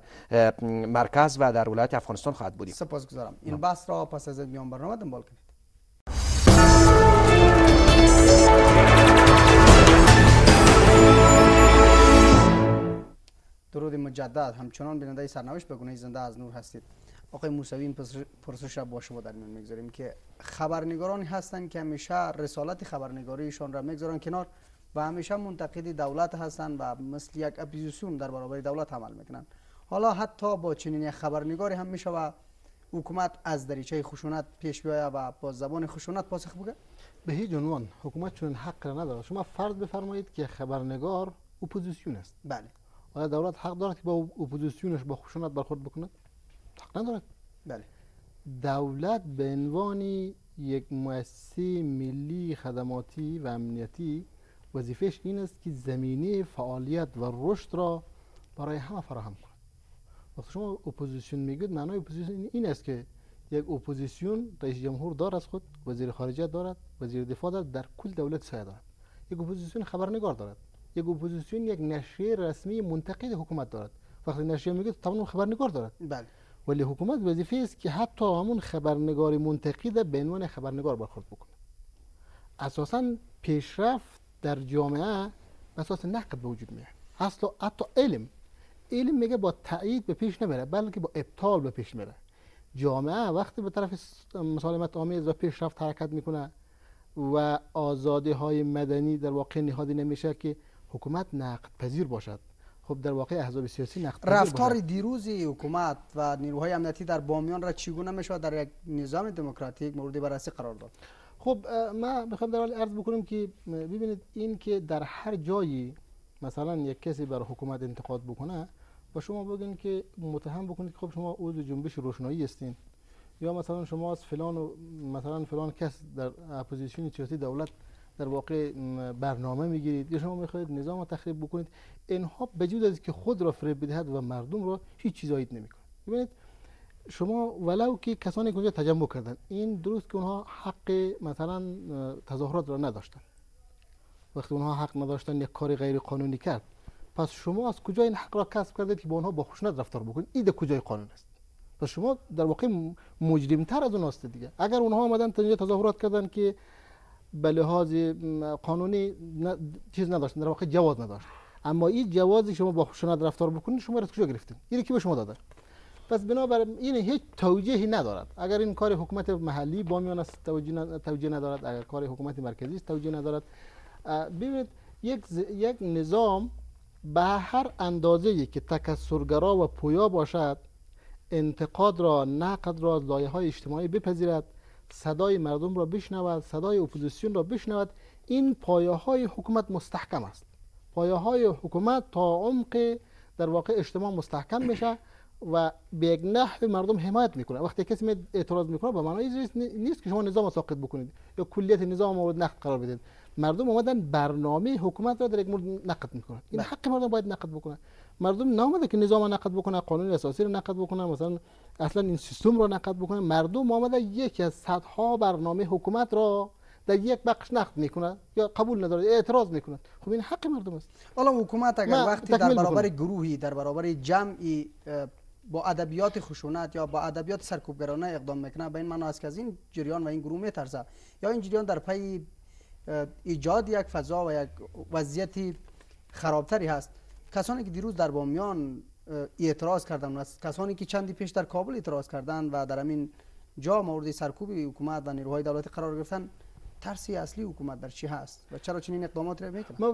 Speaker 2: مرکز و در
Speaker 1: ولایت افغانستان خواهد بودیم سپاسگزارم این بحث را پس از میان برنامه دنبال کنید درود مجدد همچنان بیننده سرنوشت به گونه زنده از نور هستید آقای موسوی این پرسش را با شما در میان میگذاریم که خبرنگارانی هستند که همیشه رسالت خبرنگاریشان را میگذارن کنار و همیشه منتقد دولت هستند و مثل یک اپوزیسیون در برابر دولت عمل میکنند حالا حتی با چنین یک خبرنگاری هم میشه و حکومت از دریچه خشونت پیش بیاید و با زبان خشونت پاسخ بگه
Speaker 3: به هیچ عنوان حکومت چون حق را نداره شما فرض بفرمایید که خبرنگار اپوزیسیون است بله آیا دولت حق دارد که با اپوزیسیونش با خشونت برخورد بکند حق ندارد بله دولت به عنوان یک مؤسسه ملی خدماتی و امنیتی وظیفش این است که زمینه فعالیت و رشد را برای همه فراهم کند وقتی خب شما اپوزیسیون میگید معنای اپوزیسیون این است که یک اپوزیسیون رئیس جمهور دار از خود وزیر خارجه دارد وزیر دفاع دارد در کل دولت سایه دارد یک اپوزیسیون خبرنگار دارد یک اپوزیسیون یک نشریه رسمی منتقد حکومت دارد وقتی نشریه میگه تمام خبرنگار دارد بله ولی حکومت وظیفه است که حتی همون خبرنگار منتقد به عنوان خبرنگار برخورد بکنه اساسا پیشرفت در جامعه اساس نقد به وجود میاد و حتی علم علم میگه با تایید به پیش نمیره بلکه با ابطال به پیش میره جامعه وقتی به طرف مسالمت آمیز و پیشرفت حرکت میکنه و آزادی های مدنی در واقع نهادی نمیشه که حکومت نقد پذیر باشد خب در واقع احزاب سیاسی نقد رفتار
Speaker 1: دیروز حکومت و نیروهای امنیتی در بامیان را چگونه میشه در یک نظام دموکراتیک مورد بررسی قرار داد خب
Speaker 3: ما میخوام در حال عرض بکنم که ببینید این که در هر جایی مثلا یک کسی بر حکومت انتقاد بکنه و شما بگین که متهم بکنید که خب شما عضو جنبش روشنایی هستین یا مثلا شما از فلان و مثلا فلان کس در اپوزیسیون سیاسی دولت در واقع برنامه میگیرید یا شما میخواهید نظام رو تخریب بکنید اینها بجود از که خود را فریب بدهد و مردم را هیچ چیز آید نمیکنه ببینید شما ولو که کسانی که تجمع کردن این درست که اونها حق مثلا تظاهرات را نداشتن وقتی اونها حق نداشتن یک کار غیر قانونی کرد پس شما از کجا این حق را کسب کردید که با آنها با خشونت رفتار بکنید این کجای قانون است پس شما در واقع تر از اون هست دیگه اگر اونها آمدن تا تظاهرات کردن که به لحاظ قانونی چیز نداشتن در واقع جواز نداشت اما این جوازی شما با خشونت رفتار بکنید شما از کجا گرفتید؟ اینی که به شما دادن پس بنابر این هیچ توجیهی ندارد اگر این کار حکومت محلی بامیان است توجیه ندارد اگر کار حکومت مرکزی است توجیه ندارد ببینید یک, یک نظام به هر اندازه که تکسرگرا و پویا باشد انتقاد را نقد را لایه های اجتماعی بپذیرد صدای مردم را بشنود صدای اپوزیسیون را بشنود این پایه های حکومت مستحکم است پایه های حکومت تا عمق در واقع اجتماع مستحکم میشه و به یک نحو مردم حمایت میکنه وقتی کسی اعتراض میکنه به معنای نیست که شما نظام ساقط بکنید یا کلیت نظام مورد نقد قرار بدید مردم اومدن برنامه حکومت را در یک مورد نقد میکنن این بله. حق مردم باید نقد بکنن مردم نامده که نظام نقد بکنن قانون اساسی رو نقد بکنن مثلا اصلا این سیستم رو نقد بکنن مردم اومده یکی از صدها برنامه حکومت را در یک بخش نقد میکنن یا قبول نداره اعتراض میکنن خب این حق مردم است حالا حکومت
Speaker 1: اگر وقتی در برابر گروهی در برابر جمعی با ادبیات خشونت یا با ادبیات سرکوبگرانه اقدام میکنه به این معنا است که از این جریان و این گروه میترسه یا این جریان در پی ایجاد یک فضا و یک وضعیتی خرابتری هست کسانی که دیروز در بامیان اعتراض کردن و کسانی که چندی پیش در کابل اعتراض کردن و در همین جا مورد سرکوب حکومت و نیروهای دولتی قرار گرفتن
Speaker 3: ترسی اصلی حکومت در چی هست و چرا چنین اقدامات را میکنه ما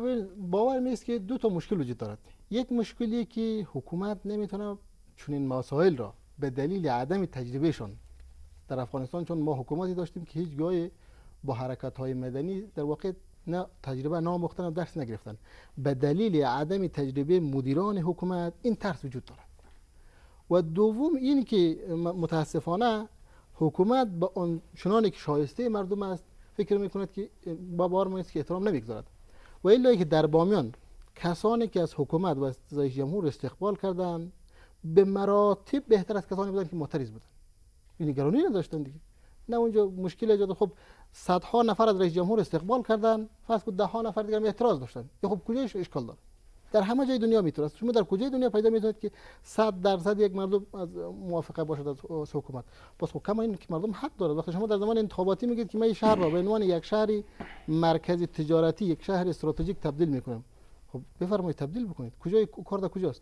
Speaker 3: باور نیست که دو تا مشکل وجود دارد یک مشکلی که حکومت نمیتونه چنین مسائل را به دلیل عدم تجربهشان در افغانستان چون ما حکومتی داشتیم که هیچ با حرکت های مدنی در واقع نه تجربه ناموختن و درس نگرفتن به دلیل عدم تجربه مدیران حکومت این ترس وجود دارد و دوم این که متاسفانه حکومت به اون چنانی که شایسته مردم است فکر کند که با بار که احترام نمیگذارد و الا که در بامیان کسانی که از حکومت و از جمهور استقبال کردند به مراتب بهتر از کسانی بودند که معترض بودند این یعنی نگرانی نداشتند دیگه نه اونجا مشکل ایجاد خب صدها نفر از رئیس جمهور استقبال کردن فرض بود ده ها نفر دیگر اعتراض داشتن یه خب کجاش اشکال داره در همه جای دنیا میتونه شما در کجای دنیا پیدا میتونید که 100 درصد یک مردم از موافقه باشد از حکومت پس خب کما این که مردم حق دارد وقتی شما در زمان انتخاباتی میگید که من شهر را به عنوان یک شهری مرکزی تجارتی یک شهر استراتژیک تبدیل میکنم خب بفرمایید تبدیل بکنید کجای کار در کجاست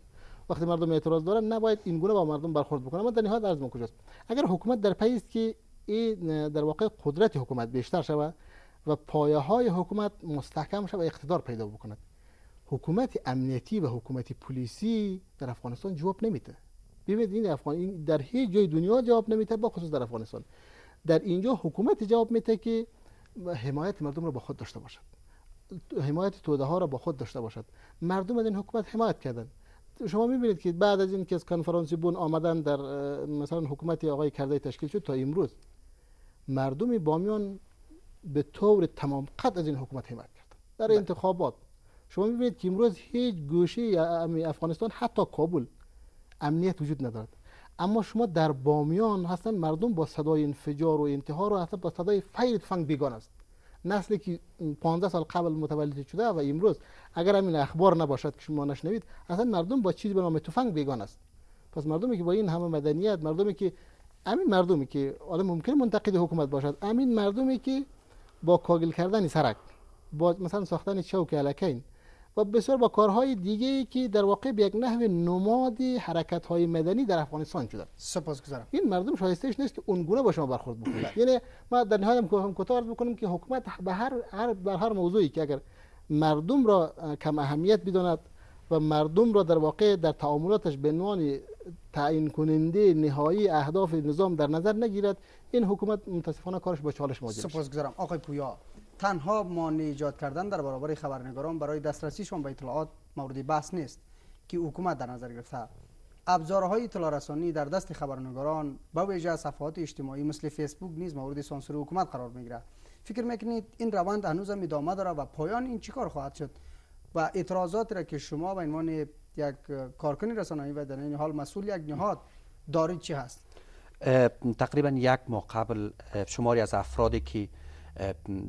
Speaker 3: وقتی مردم اعتراض دارن نباید این گونه با مردم برخورد بکنه اما در نهایت عرض کجاست اگر حکومت در پی است که این در واقع قدرت حکومت بیشتر شود و پایه های حکومت مستحکم شود و اقتدار پیدا بکند حکومت امنیتی و حکومت پلیسی در افغانستان جواب نمیده ببینید این افغان در هیچ جای دنیا جواب نمیده با خصوص در افغانستان در اینجا حکومت جواب میده که حمایت مردم رو با خود داشته باشد حمایت توده ها را با خود داشته باشد مردم از این حکومت حمایت کردند شما میبینید که بعد از این از کنفرانس بون آمدن در مثلا حکومت آقای کرده تشکیل شد تا امروز مردم بامیان به طور تمام قد از این حکومت حمایت کرد. در بله. انتخابات شما میبینید که امروز هیچ گوشه افغانستان حتی کابل امنیت وجود ندارد اما شما در بامیان هستن مردم با صدای انفجار و انتحار و حتی با صدای فیر تفنگ بیگان است نسلی که 15 سال قبل متولد شده و امروز اگر همین اخبار نباشد که شما نشنوید اصلا مردم با چیزی به نام تفنگ بیگان است پس مردمی که با این همه مدنیت مردمی که امین مردمی که حالا ممکن منتقد حکومت باشد امین مردمی که با کاگل کردن سرک با مثلا ساختن چوک الکین و بسیار با کارهای دیگه ای که در واقع به یک نحو نماد حرکت های مدنی در افغانستان سپاس سپاسگزارم این مردم شایستهش نیست که اونگونه با شما برخورد بکنه بله. یعنی ما در نهایت هم کوتاه بکنم که حکومت به هر بر هر موضوعی که اگر مردم را کم اهمیت بداند و مردم را در واقع در تعاملاتش به تعیین کننده نهایی اهداف نظام در نظر نگیرد این حکومت متاسفانه کارش با چالش مواجه سپاسگزارم آقای
Speaker 1: پویا تنها مانع ایجاد کردن در برابر خبرنگاران برای دسترسیشان به اطلاعات مورد بحث نیست که حکومت در نظر گرفته ابزارهای اطلاع رسانی در دست خبرنگاران به ویژه صفحات اجتماعی مثل فیسبوک نیز مورد سانسور حکومت قرار میگیرد فکر میکنید این روند هنوز ادامه داره و پایان این چیکار خواهد شد و اعتراضاتی را که شما به عنوان یک کارکنی رسانه‌ای و در این حال مسئول یک نهاد دارید چی هست
Speaker 2: تقریبا یک ماه قبل شماری از افرادی که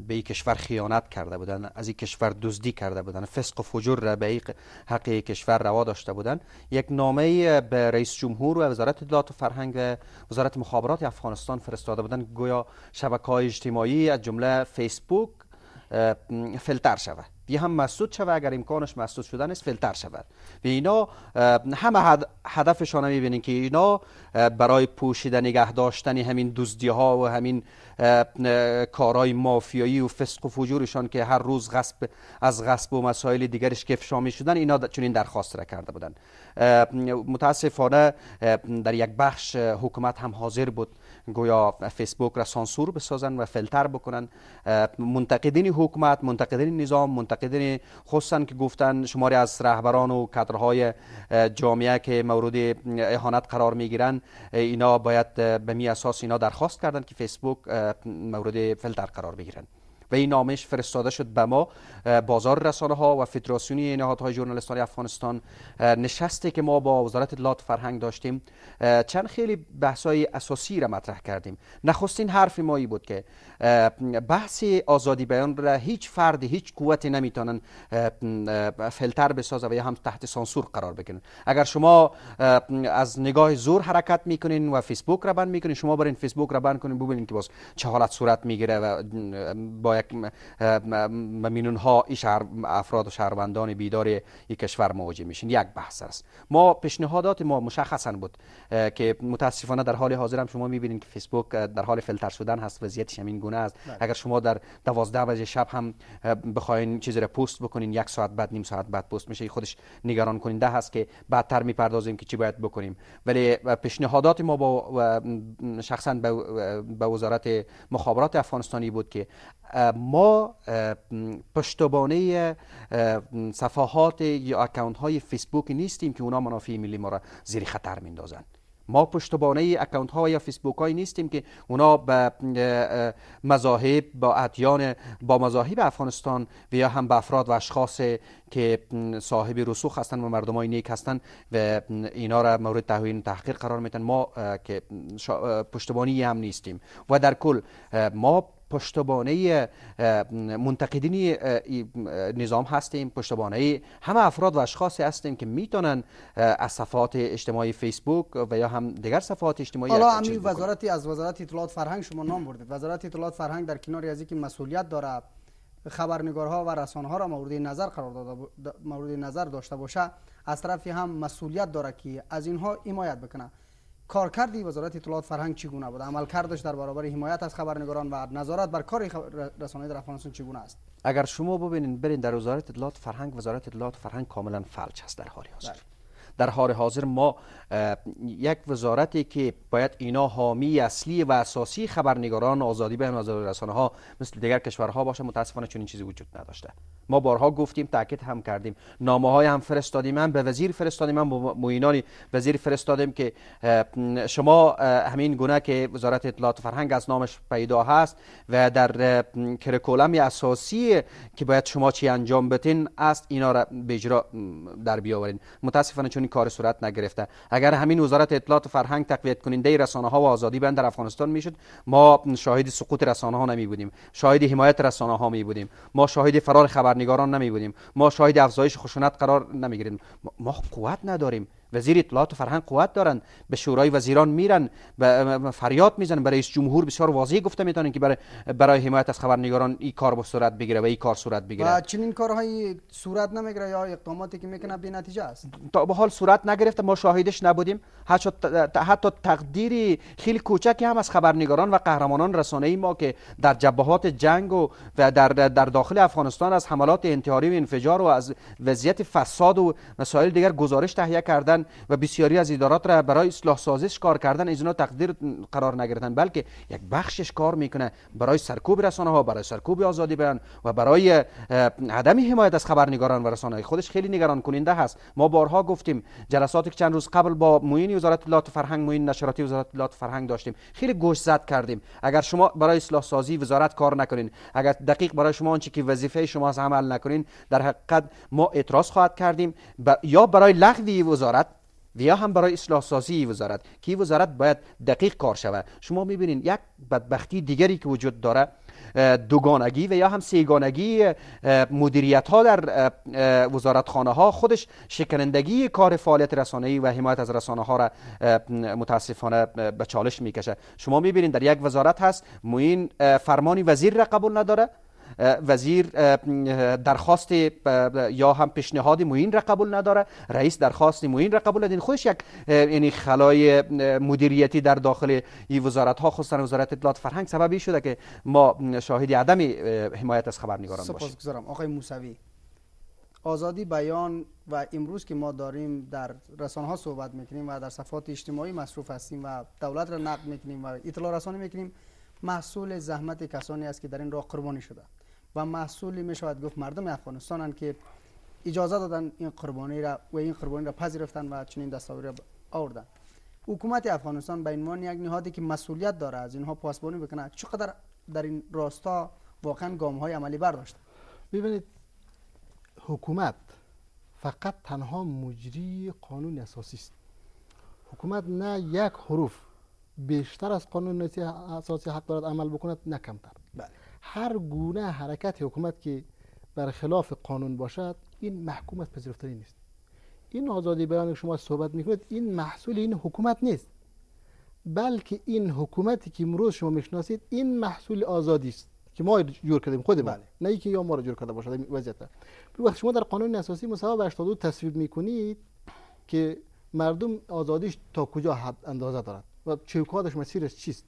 Speaker 2: به این کشور خیانت کرده بودن از این کشور دزدی کرده بودن فسق و فجور را به حق کشور روا داشته بودن یک نامه به رئیس جمهور و وزارت اطلاعات و فرهنگ و وزارت مخابرات افغانستان فرستاده بودن گویا شبکه های اجتماعی از جمله فیسبوک فیلتر شود دی هم مسدود شود اگر امکانش مسدود شدن است فیلتر شود و اینا همه هدفشان هم میبینین که اینا برای پوشیدن نگه داشتن همین دزدی ها و همین کارهای مافیایی و فسق و فجورشان که هر روز غصب از غصب و مسائل دیگرش که افشا میشدن اینا چنین درخواست را کرده بودن متاسفانه در یک بخش حکومت هم حاضر بود گویا فیسبوک را سانسور بسازن و فلتر بکنن منتقدین حکومت منتقدین نظام منتقدین خصوصا که گفتن شماری از رهبران و کادرهای جامعه که مورد اهانت قرار میگیرن اینا باید به می اساس اینا درخواست کردن که فیسبوک مورد فلتر قرار بگیرن و این نامش فرستاده شد به ما بازار رسانه ها و فدراسیون نهادهای ژورنالیستان افغانستان نشستی که ما با وزارت اطلاعات فرهنگ داشتیم چند خیلی بحث های اساسی را مطرح کردیم نخستین حرف ما ای بود که بحث آزادی بیان را هیچ فرد هیچ قوتی نمیتونن فلتر بسازه و یا هم تحت سانسور قرار بگیرن اگر شما از نگاه زور حرکت میکنین و فیسبوک را بند میکنین شما برین فیسبوک را بند کنین ببینین که باز چه حالت صورت میگیره و با یک ممنون ها افراد و شهروندان بیدار یک کشور مواجه میشین یک بحث است ما پیشنهادات ما مشخصا بود که متاسفانه در حال حاضر هم شما میبینید که فیسبوک در حال فیلتر شدن هست وضعیتش همین گونه است بله. اگر شما در 12 بجه شب هم بخواین چیزی را پست بکنین یک ساعت بعد نیم ساعت بعد پست میشه خودش نگران کننده هست که بعدتر میپردازیم که چی باید بکنیم ولی پیشنهادات ما با شخصا به وزارت مخابرات افغانستانی بود که ما پشتبانه صفحات یا اکانت های فیسبوک نیستیم که اونا منافع ملی ما را زیر خطر میندازند ما پشتبانه اکاونت ها یا فیسبوک های نیستیم که اونا به مذاهب با ادیان با مذاهب افغانستان و یا هم به افراد و اشخاص که صاحب رسوخ هستن و مردم های نیک هستند و اینا را مورد و تحقیر قرار میتن ما که پشتبانی هم نیستیم و در کل ما پشتبانه منتقدین نظام هستیم پشتبانه همه افراد و اشخاصی هستیم که میتونن از صفحات اجتماعی فیسبوک و یا هم دیگر صفحات اجتماعی حالا
Speaker 1: وزارت از وزارت اطلاعات فرهنگ شما نام بردید وزارت اطلاعات فرهنگ در کنار از اینکه مسئولیت داره خبرنگارها و ها را مورد نظر قرار داده مورد نظر داشته باشه از طرفی هم مسئولیت داره که از اینها حمایت بکنه کارکردی وزارت اطلاعات فرهنگ چگونه بود عملکردش در برابر حمایت از خبرنگاران و نظارت بر کار خب- رسانه در افغانستان چگونه است
Speaker 2: اگر شما ببینید برین در وزارت اطلاعات فرهنگ وزارت اطلاعات فرهنگ کاملا فلج است در حال حاضر بله. در حال حاضر ما یک وزارتی که باید اینا حامی اصلی و اساسی خبرنگاران آزادی بیان آزادی رسانه ها مثل دیگر کشورها باشه متاسفانه چنین چیزی وجود نداشته ما بارها گفتیم تاکید هم کردیم نامه های هم فرستادیم من به وزیر فرستادیم من به موینانی وزیر فرستادیم که شما همین گونه که وزارت اطلاعات فرهنگ از نامش پیدا هست و در کرکولم اساسی که باید شما چی انجام بتین است اینا را به اجرا در بیاورین متاسفانه کار صورت نگرفته اگر همین وزارت اطلاعات و فرهنگ تقویت کننده رسانه ها و آزادی بند در افغانستان میشد ما شاهد سقوط رسانه ها نمی بودیم شاهد حمایت رسانه ها می بودیم ما شاهد فرار خبرنگاران نمی بودیم ما شاهد افزایش خشونت قرار نمی گیریم ما قوت نداریم وزیر اطلاعات و فرهنگ قوت دارن به شورای وزیران میرن و فریاد میزنن برای رئیس جمهور بسیار واضح گفته میتونن که برای برای حمایت از خبرنگاران این کار به صورت بگیره و این کار صورت بگیره و
Speaker 1: چنین کارهایی صورت نمیگیره یا اقداماتی که میکنه به نتیجه است
Speaker 2: تا به حال صورت نگرفته ما شاهدش نبودیم حتی حتی تقدیری خیلی کوچکی هم از خبرنگاران و قهرمانان رسانه ای ما که در جبهات جنگ و در در داخل افغانستان از حملات انتحاری و انفجار و از وضعیت فساد و مسائل دیگر گزارش تهیه کردن و بسیاری از ادارات را برای اصلاح سازش کار کردن از تقدیر قرار نگرفتن بلکه یک بخشش کار میکنه برای سرکوب رسانه ها برای سرکوب آزادی بیان و برای عدم حمایت از خبرنگاران و رسانه خودش خیلی نگران کننده هست ما بارها گفتیم جلساتی که چند روز قبل با موین وزارت اطلاعات فرهنگ موین نشراتی وزارت اطلاعات فرهنگ داشتیم خیلی گوش زد کردیم اگر شما برای اصلاح سازی وزارت کار نکنین اگر دقیق برای شما آنچه که وظیفه شما از عمل نکنین در حقیقت ما اعتراض خواهد کردیم ب... یا برای لغوی وزارت و یا هم برای اصلاح سازی وزارت که این وزارت باید دقیق کار شود شما بینید یک بدبختی دیگری که وجود داره دوگانگی و یا هم سیگانگی مدیریت ها در وزارت خانه ها خودش شکنندگی کار فعالیت رسانه‌ای و حمایت از رسانه ها را متاسفانه به چالش میکشه شما میبینید در یک وزارت هست موین فرمانی وزیر را قبول نداره وزیر درخواست یا هم پیشنهاد موین را قبول نداره رئیس درخواست موین را قبول ندین خودش یک یعنی خلای مدیریتی در داخل این وزارت ها خصوصا وزارت اطلاعات فرهنگ سببی شده که ما شاهد عدم حمایت از خبرنگاران باشیم
Speaker 1: سپاسگزارم آقای موسوی آزادی بیان و امروز که ما داریم در رسانه ها صحبت میکنیم و در صفات اجتماعی مصروف هستیم و دولت را نقد میکنیم و اطلاع رسانی میکنیم محصول زحمت کسانی است که در این راه قربانی شده و محصولی می شود گفت مردم افغانستان که اجازه دادن این قربانی را و این قربانی را پذیرفتن و چنین دستاوری را آوردن حکومت افغانستان به عنوان یک نهادی که مسئولیت داره از اینها پاسبانی بکنه چقدر در این راستا واقعا گام های
Speaker 3: عملی برداشت ببینید حکومت فقط تنها مجری قانون اساسی است حکومت نه یک حروف بیشتر از قانون اساسی حق دارد عمل بکند نه کمتر بله. هر گونه حرکت حکومت که برخلاف قانون باشد این محکوم از پذیرفتنی نیست این آزادی بیان شما صحبت میکنید این محصول این حکومت نیست بلکه این حکومتی که امروز شما میشناسید این محصول آزادی است که ما جور کردیم خود ما بله. نه اینکه یا ما را جور کرده باشد وضعیت وقتی شما در قانون اساسی مصوبه 82 تصویب میکنید که مردم آزادیش تا کجا حد اندازه دارد و چوکاتش مسیرش چیست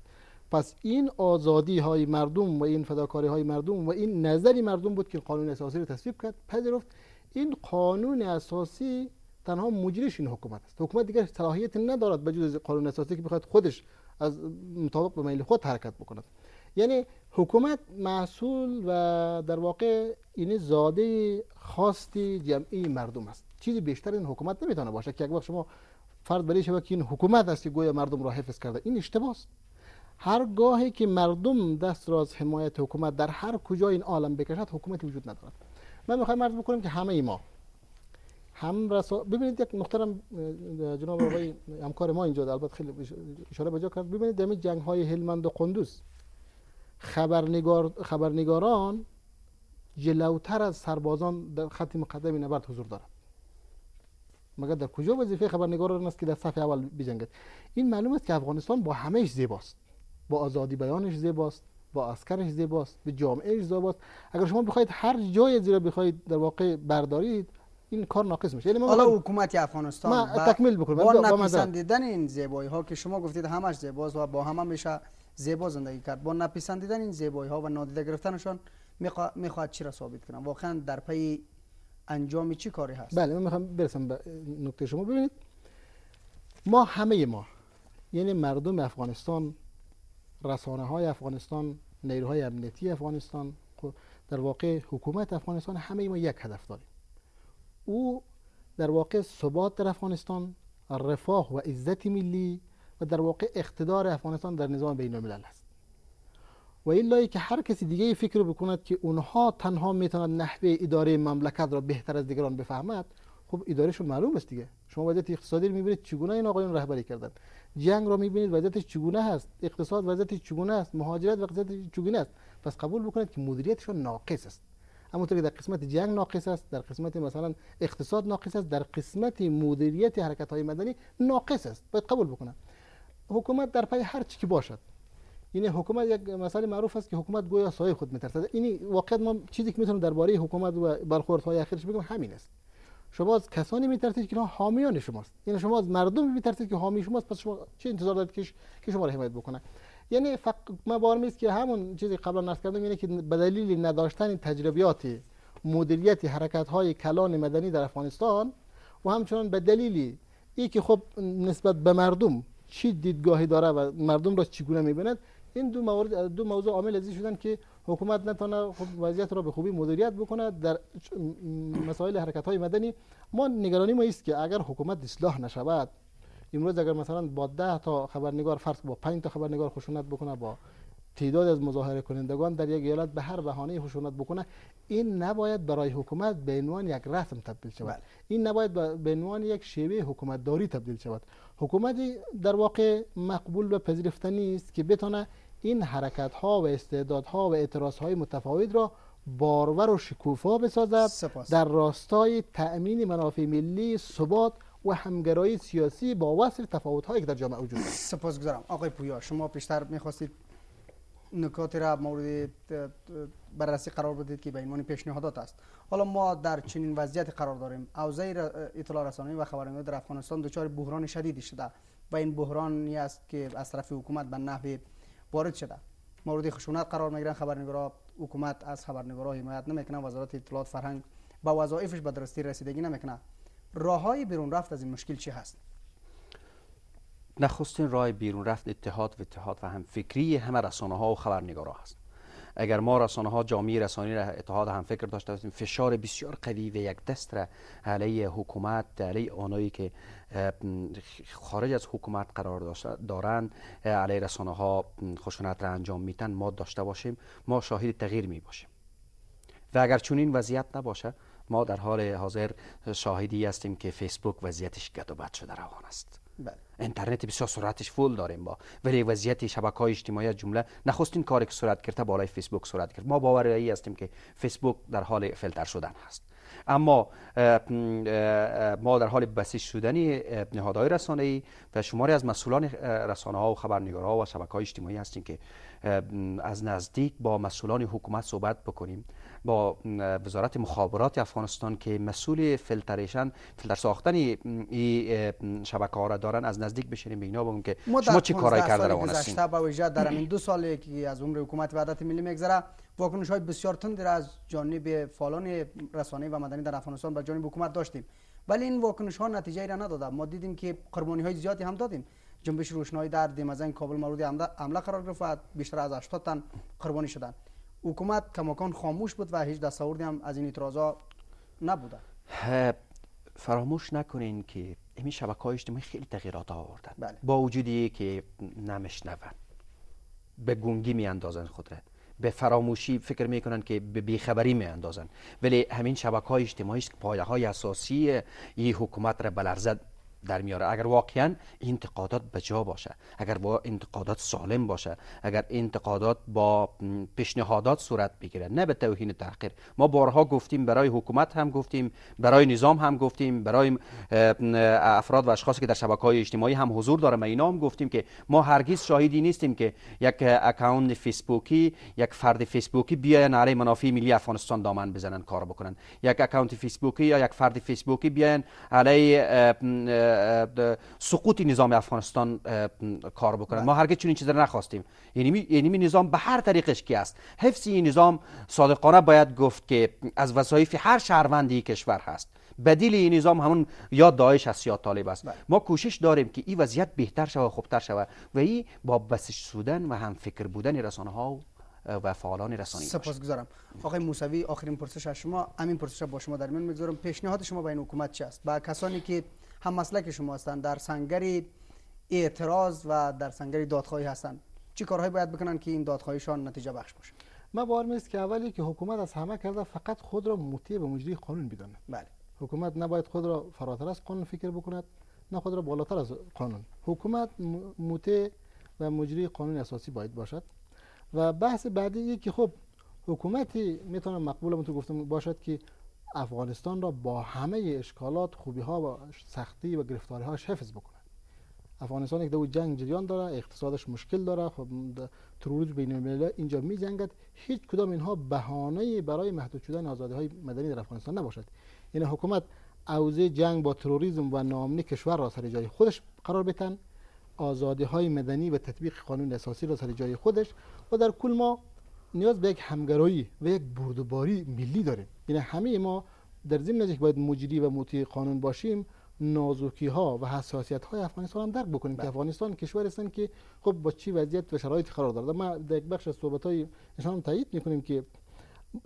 Speaker 3: پس این آزادی های مردم و این فداکاری های مردم و این نظری مردم بود که قانون اساسی رو تصویب کرد پذیرفت این قانون اساسی تنها مجریش این حکومت است حکومت دیگر صلاحیت ندارد به جز قانون اساسی که بخواد خودش از مطابق به میل خود حرکت بکند یعنی حکومت محصول و در واقع این یعنی زاده خواست جمعی مردم است چیزی بیشتر این حکومت نمیتونه باشه که یک وقت شما فرد بر شود که این حکومت است که گویا مردم را حفظ کرده این اشتباه است هر گاهی که مردم دست را از حمایت حکومت در هر کجا این عالم بکشد حکومت وجود ندارد من میخوام عرض بکنم که همه ما هم رسا... ببینید یک محترم جناب آقای همکار ما اینجا البته خیلی اشاره بجا کرد ببینید دمی جنگ های هلمند و قندوز خبرنگار... خبرنگاران جلوتر از سربازان در خط مقدم نبرد حضور دارند مگر در کجا وظیفه خبرنگاران است که در صفحه اول بجنگد این معلوم است که افغانستان با همهش زیباست با آزادی بیانش زیباست با عسکرش زیباست به جامعهش زیباست اگر شما بخواید هر جای زیرا بخواید در واقع بردارید این کار ناقص میشه یعنی حالا
Speaker 1: حکومت افغانستان من تکمیل بکنم با این زیبایی ها که شما گفتید همش زیباست و با همه میشه زیبا زندگی کرد با نپسندیدن این زیبایی ها و نادیده گرفتنشان میخواد چی را ثابت کنم واقعا در پی انجام چی کاری هست بله
Speaker 3: من میخوام برسم به نکته شما ببینید ما همه ما یعنی مردم افغانستان رسانه های افغانستان نیروهای امنیتی افغانستان خب، در واقع حکومت افغانستان همه ما یک هدف داریم او در واقع ثبات در افغانستان رفاه و عزت ملی و در واقع اقتدار افغانستان در نظام بین الملل و الا که هر کسی دیگه فکر بکند که اونها تنها میتونند نحوه اداره مملکت را بهتر از دیگران بفهمد خب ادارهشون معلوم است دیگه شما وضعیت اقتصادی رو میبینید چگونه این آقایون رهبری کردن جنگ را میبینید وضعیتش چگونه هست اقتصاد وضعیتش چگونه است مهاجرت وضعیتش چگونه است پس قبول بکنید که مدیریتشون ناقص است اما که در قسمت جنگ ناقص است در قسمت مثلا اقتصاد ناقص است در قسمت مدیریت حرکت های مدنی ناقص است باید قبول بکنم حکومت در پای هر چی که باشد یعنی حکومت یک مسئله معروف است که حکومت گویا سایه خود میترسد این واقعا ما چیزی که میتونم درباره حکومت و های اخیرش بگم همین است شما از کسانی میترسید که اینا حامیان شماست یعنی شما از مردم میترسید که حامی شماست پس شما چه انتظار دارید که شما را حمایت بکنه یعنی فقط ما بار نیست که همون چیزی قبلا نرس کردم یعنی که به دلیل نداشتن تجربیات مدیریت حرکت های کلان مدنی در افغانستان و همچنان به دلیل ای که خب نسبت به مردم چی دیدگاهی داره و مردم را چگونه میبیند این دو موضوع عامل از شدن که حکومت نتونه وضعیت را به خوبی مدیریت بکنه در مسائل حرکت های مدنی ما نگرانی ما است که اگر حکومت اصلاح نشود امروز اگر مثلا با 10 تا خبرنگار فرض با 5 تا خبرنگار خشونت بکنه با تعداد از مظاهره کنندگان در یک ایالت به هر بهانه خشونت بکنه این نباید برای حکومت به عنوان یک رسم تبدیل شود بله. این نباید به عنوان یک شیوه حکومتداری تبدیل شود حکومتی در واقع مقبول و پذیرفتنی است که بتونه این حرکت ها و ها و اعتراض های متفاوت را بارور و شکوفا بسازد سپاس. در راستای تأمین منافع ملی ثبات و همگرایی سیاسی با وصف تفاوت هایی که در جامعه وجود دارد گذارم، آقای پویا
Speaker 1: شما پیشتر میخواستید نکاتی را مورد بررسی قرار بدید که به عنوان پیشنهادات است حالا ما در چنین وضعیت قرار داریم اوضاع اطلاع رسانی و خبرنگاری در افغانستان دچار بحران شدیدی شده و این بحرانی است که از حکومت به وارد شده مورد خشونت قرار میگیرن خبرنگارا حکومت از خبرنگارا حمایت نمیکنه وزارت اطلاعات فرهنگ با وظایفش به درستی رسیدگی نمیکنه راه های بیرون رفت از این مشکل چی هست
Speaker 2: نخستین راه بیرون رفت اتحاد و اتحاد و هم فکری همه رسانه ها و خبرنگارا هست اگر ما رسانه ها جامعه رسانی را اتحاد هم فکر داشته باشیم فشار بسیار قوی و یک دست را علیه حکومت علیه آنهایی که خارج از حکومت قرار دارند علیه رسانه ها خشونت را انجام میتن ما داشته باشیم ما شاهد تغییر می باشیم و اگر این وضعیت نباشه ما در حال حاضر شاهدی هستیم که فیسبوک وضعیتش گد و بد شده روان است بله. اینترنت بسیار سرعتش فول داریم با ولی وضعیت شبکه های اجتماعی جمله نخستین کاری که سرعت کرده بالای فیسبوک سرعت کرد ما باوری هستیم که فیسبوک در حال فلتر شدن هست اما ما در حال بسیج شدن نهادهای رسانه‌ای و شماری از مسئولان رسانه ها و خبرنگارها و شبکه های اجتماعی هستیم که از نزدیک با مسئولان حکومت صحبت بکنیم با وزارت مخابرات افغانستان که مسئول فیلتریشن فیلتر ساختن این شبکه ها را دارن از نزدیک بشینیم بینا اینا بگم که شما چی کارای کرده روان هستین
Speaker 1: در این دو سالی که از عمر حکومت وحدت ملی میگذره واکنش های بسیار تندی را از جانب فالان رسانه و مدنی در افغانستان به جانب حکومت داشتیم ولی این واکنش ها نتیجه ای را نداد ما دیدیم که قربانی های زیادی هم دادیم جنبش روشنایی در دیمزنگ کابل مورد حمله قرار گرفت و بیشتر از 80 تن قربانی شدند حکومت کماکان خاموش بود و هیچ دستاوردی هم از این اعتراضا نبوده
Speaker 2: فراموش نکنین که این شبکه های اجتماعی خیلی تغییرات آوردن بله. با وجودی که نمیشنون به گونگی میاندازن اندازن به فراموشی فکر میکنن که به بیخبری می اندازن ولی همین شبکه های اجتماعی که پایه های اساسی این حکومت را بلرزد در میاره اگر واقعا انتقادات به جا باشه اگر با انتقادات سالم باشه اگر انتقادات با پیشنهادات صورت بگیره نه به توهین تحقیر ما بارها گفتیم برای حکومت هم گفتیم برای نظام هم گفتیم برای افراد و اشخاصی که در شبکه های اجتماعی هم حضور داره ما اینا هم گفتیم که ما هرگز شاهدی نیستیم که یک اکانت فیسبوکی یک فرد فیسبوکی بیاین علی منافع ملی افغانستان دامن بزنن کار بکنن یک اکانت فیسبوکی یا یک فرد فیسبوکی بیاین علی سقوط نظام افغانستان کار بکنند ما هرگز چنین چیزی نخواستیم یعنی, یعنی نظام به هر طریقش کی است حفظ این نظام صادقانه باید گفت که از وظایف هر شهروندی کشور هست بدیل این نظام همون یا داعش است یا طالب است بله. ما کوشش داریم که این وضعیت بهتر شود خوبتر شود و این با بسش سودن و هم فکر بودن رسانه ها و فعالان رسانی
Speaker 1: گذارم آقای موسوی آخرین پرسش از شما همین پرسش با شما در من میگذارم پیشنهاد شما به این حکومت چی با کسانی که هم مسلک شما هستند در سنگری اعتراض و در سنگری دادخواهی
Speaker 3: هستند چی کارهایی باید بکنن که این دادخواهیشان نتیجه بخش باشه ما است که اولی که حکومت از همه کرده فقط خود را مطیع به مجری قانون بدانه بله حکومت نباید خود را فراتر از قانون فکر بکند نه خود را بالاتر از قانون حکومت مطیع و مجری قانون اساسی باید باشد و بحث بعدی که خب حکومتی میتونه مقبول تو گفتم باشد که افغانستان را با همه اشکالات خوبی ها و سختی و گرفتاری هاش حفظ بکنه افغانستان یک دو جنگ جریان داره اقتصادش مشکل داره خب تروریسم بین الملل. اینجا می جنگد هیچ کدام اینها بهانه برای محدود شدن آزادی های مدنی در افغانستان نباشد این حکومت اوزه جنگ با تروریسم و نامنی کشور را سر جای خودش قرار بتن آزادی های مدنی و تطبیق قانون اساسی را سر جای خودش و در کل ما نیاز به یک همگرایی و یک بردباری ملی داریم یعنی همه ما در ضمن اینکه باید مجری و مطیع قانون باشیم نازوکی ها و حساسیت های افغانستان هم درک بکنیم که بله. افغانستان کشور هستن که خب با چی وضعیت و شرایط قرار داره ما در یک بخش از صحبت های تایید میکنیم که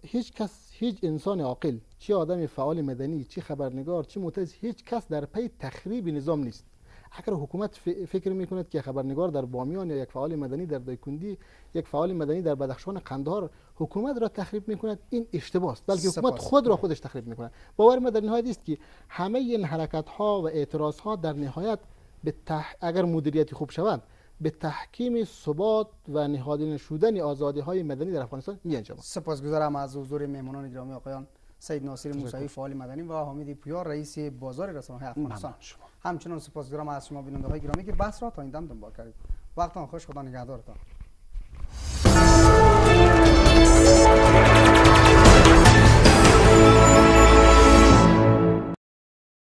Speaker 3: هیچ کس هیچ انسان عاقل چه آدم فعال مدنی چه خبرنگار چه معترض هیچ کس در پی تخریب نظام نیست اگر حکومت فکر می کند که خبرنگار در بامیان یا یک فعال مدنی در دایکندی یک فعال مدنی در بدخشان قندهار حکومت را تخریب می کند این اشتباه است بلکه حکومت خود را خودش تخریب می کند باور ما در نهایت است که همه این حرکت ها و اعتراض ها در نهایت به اگر مدیریتی خوب شود به تحکیم ثبات و نهادینه شدن آزادی های مدنی در افغانستان می انجامد سپاسگزارم از حضور
Speaker 1: میهمانان گرامی آقایان سید ناصر موسوی فعال مدنی و حامد پویا رئیس بازار رسانه‌های افغانستان همچنان سپاسگزارم از شما بیننده گرامی که بحث را تا این دم دنبال کردید وقتتان خوش خدا نگهدارتان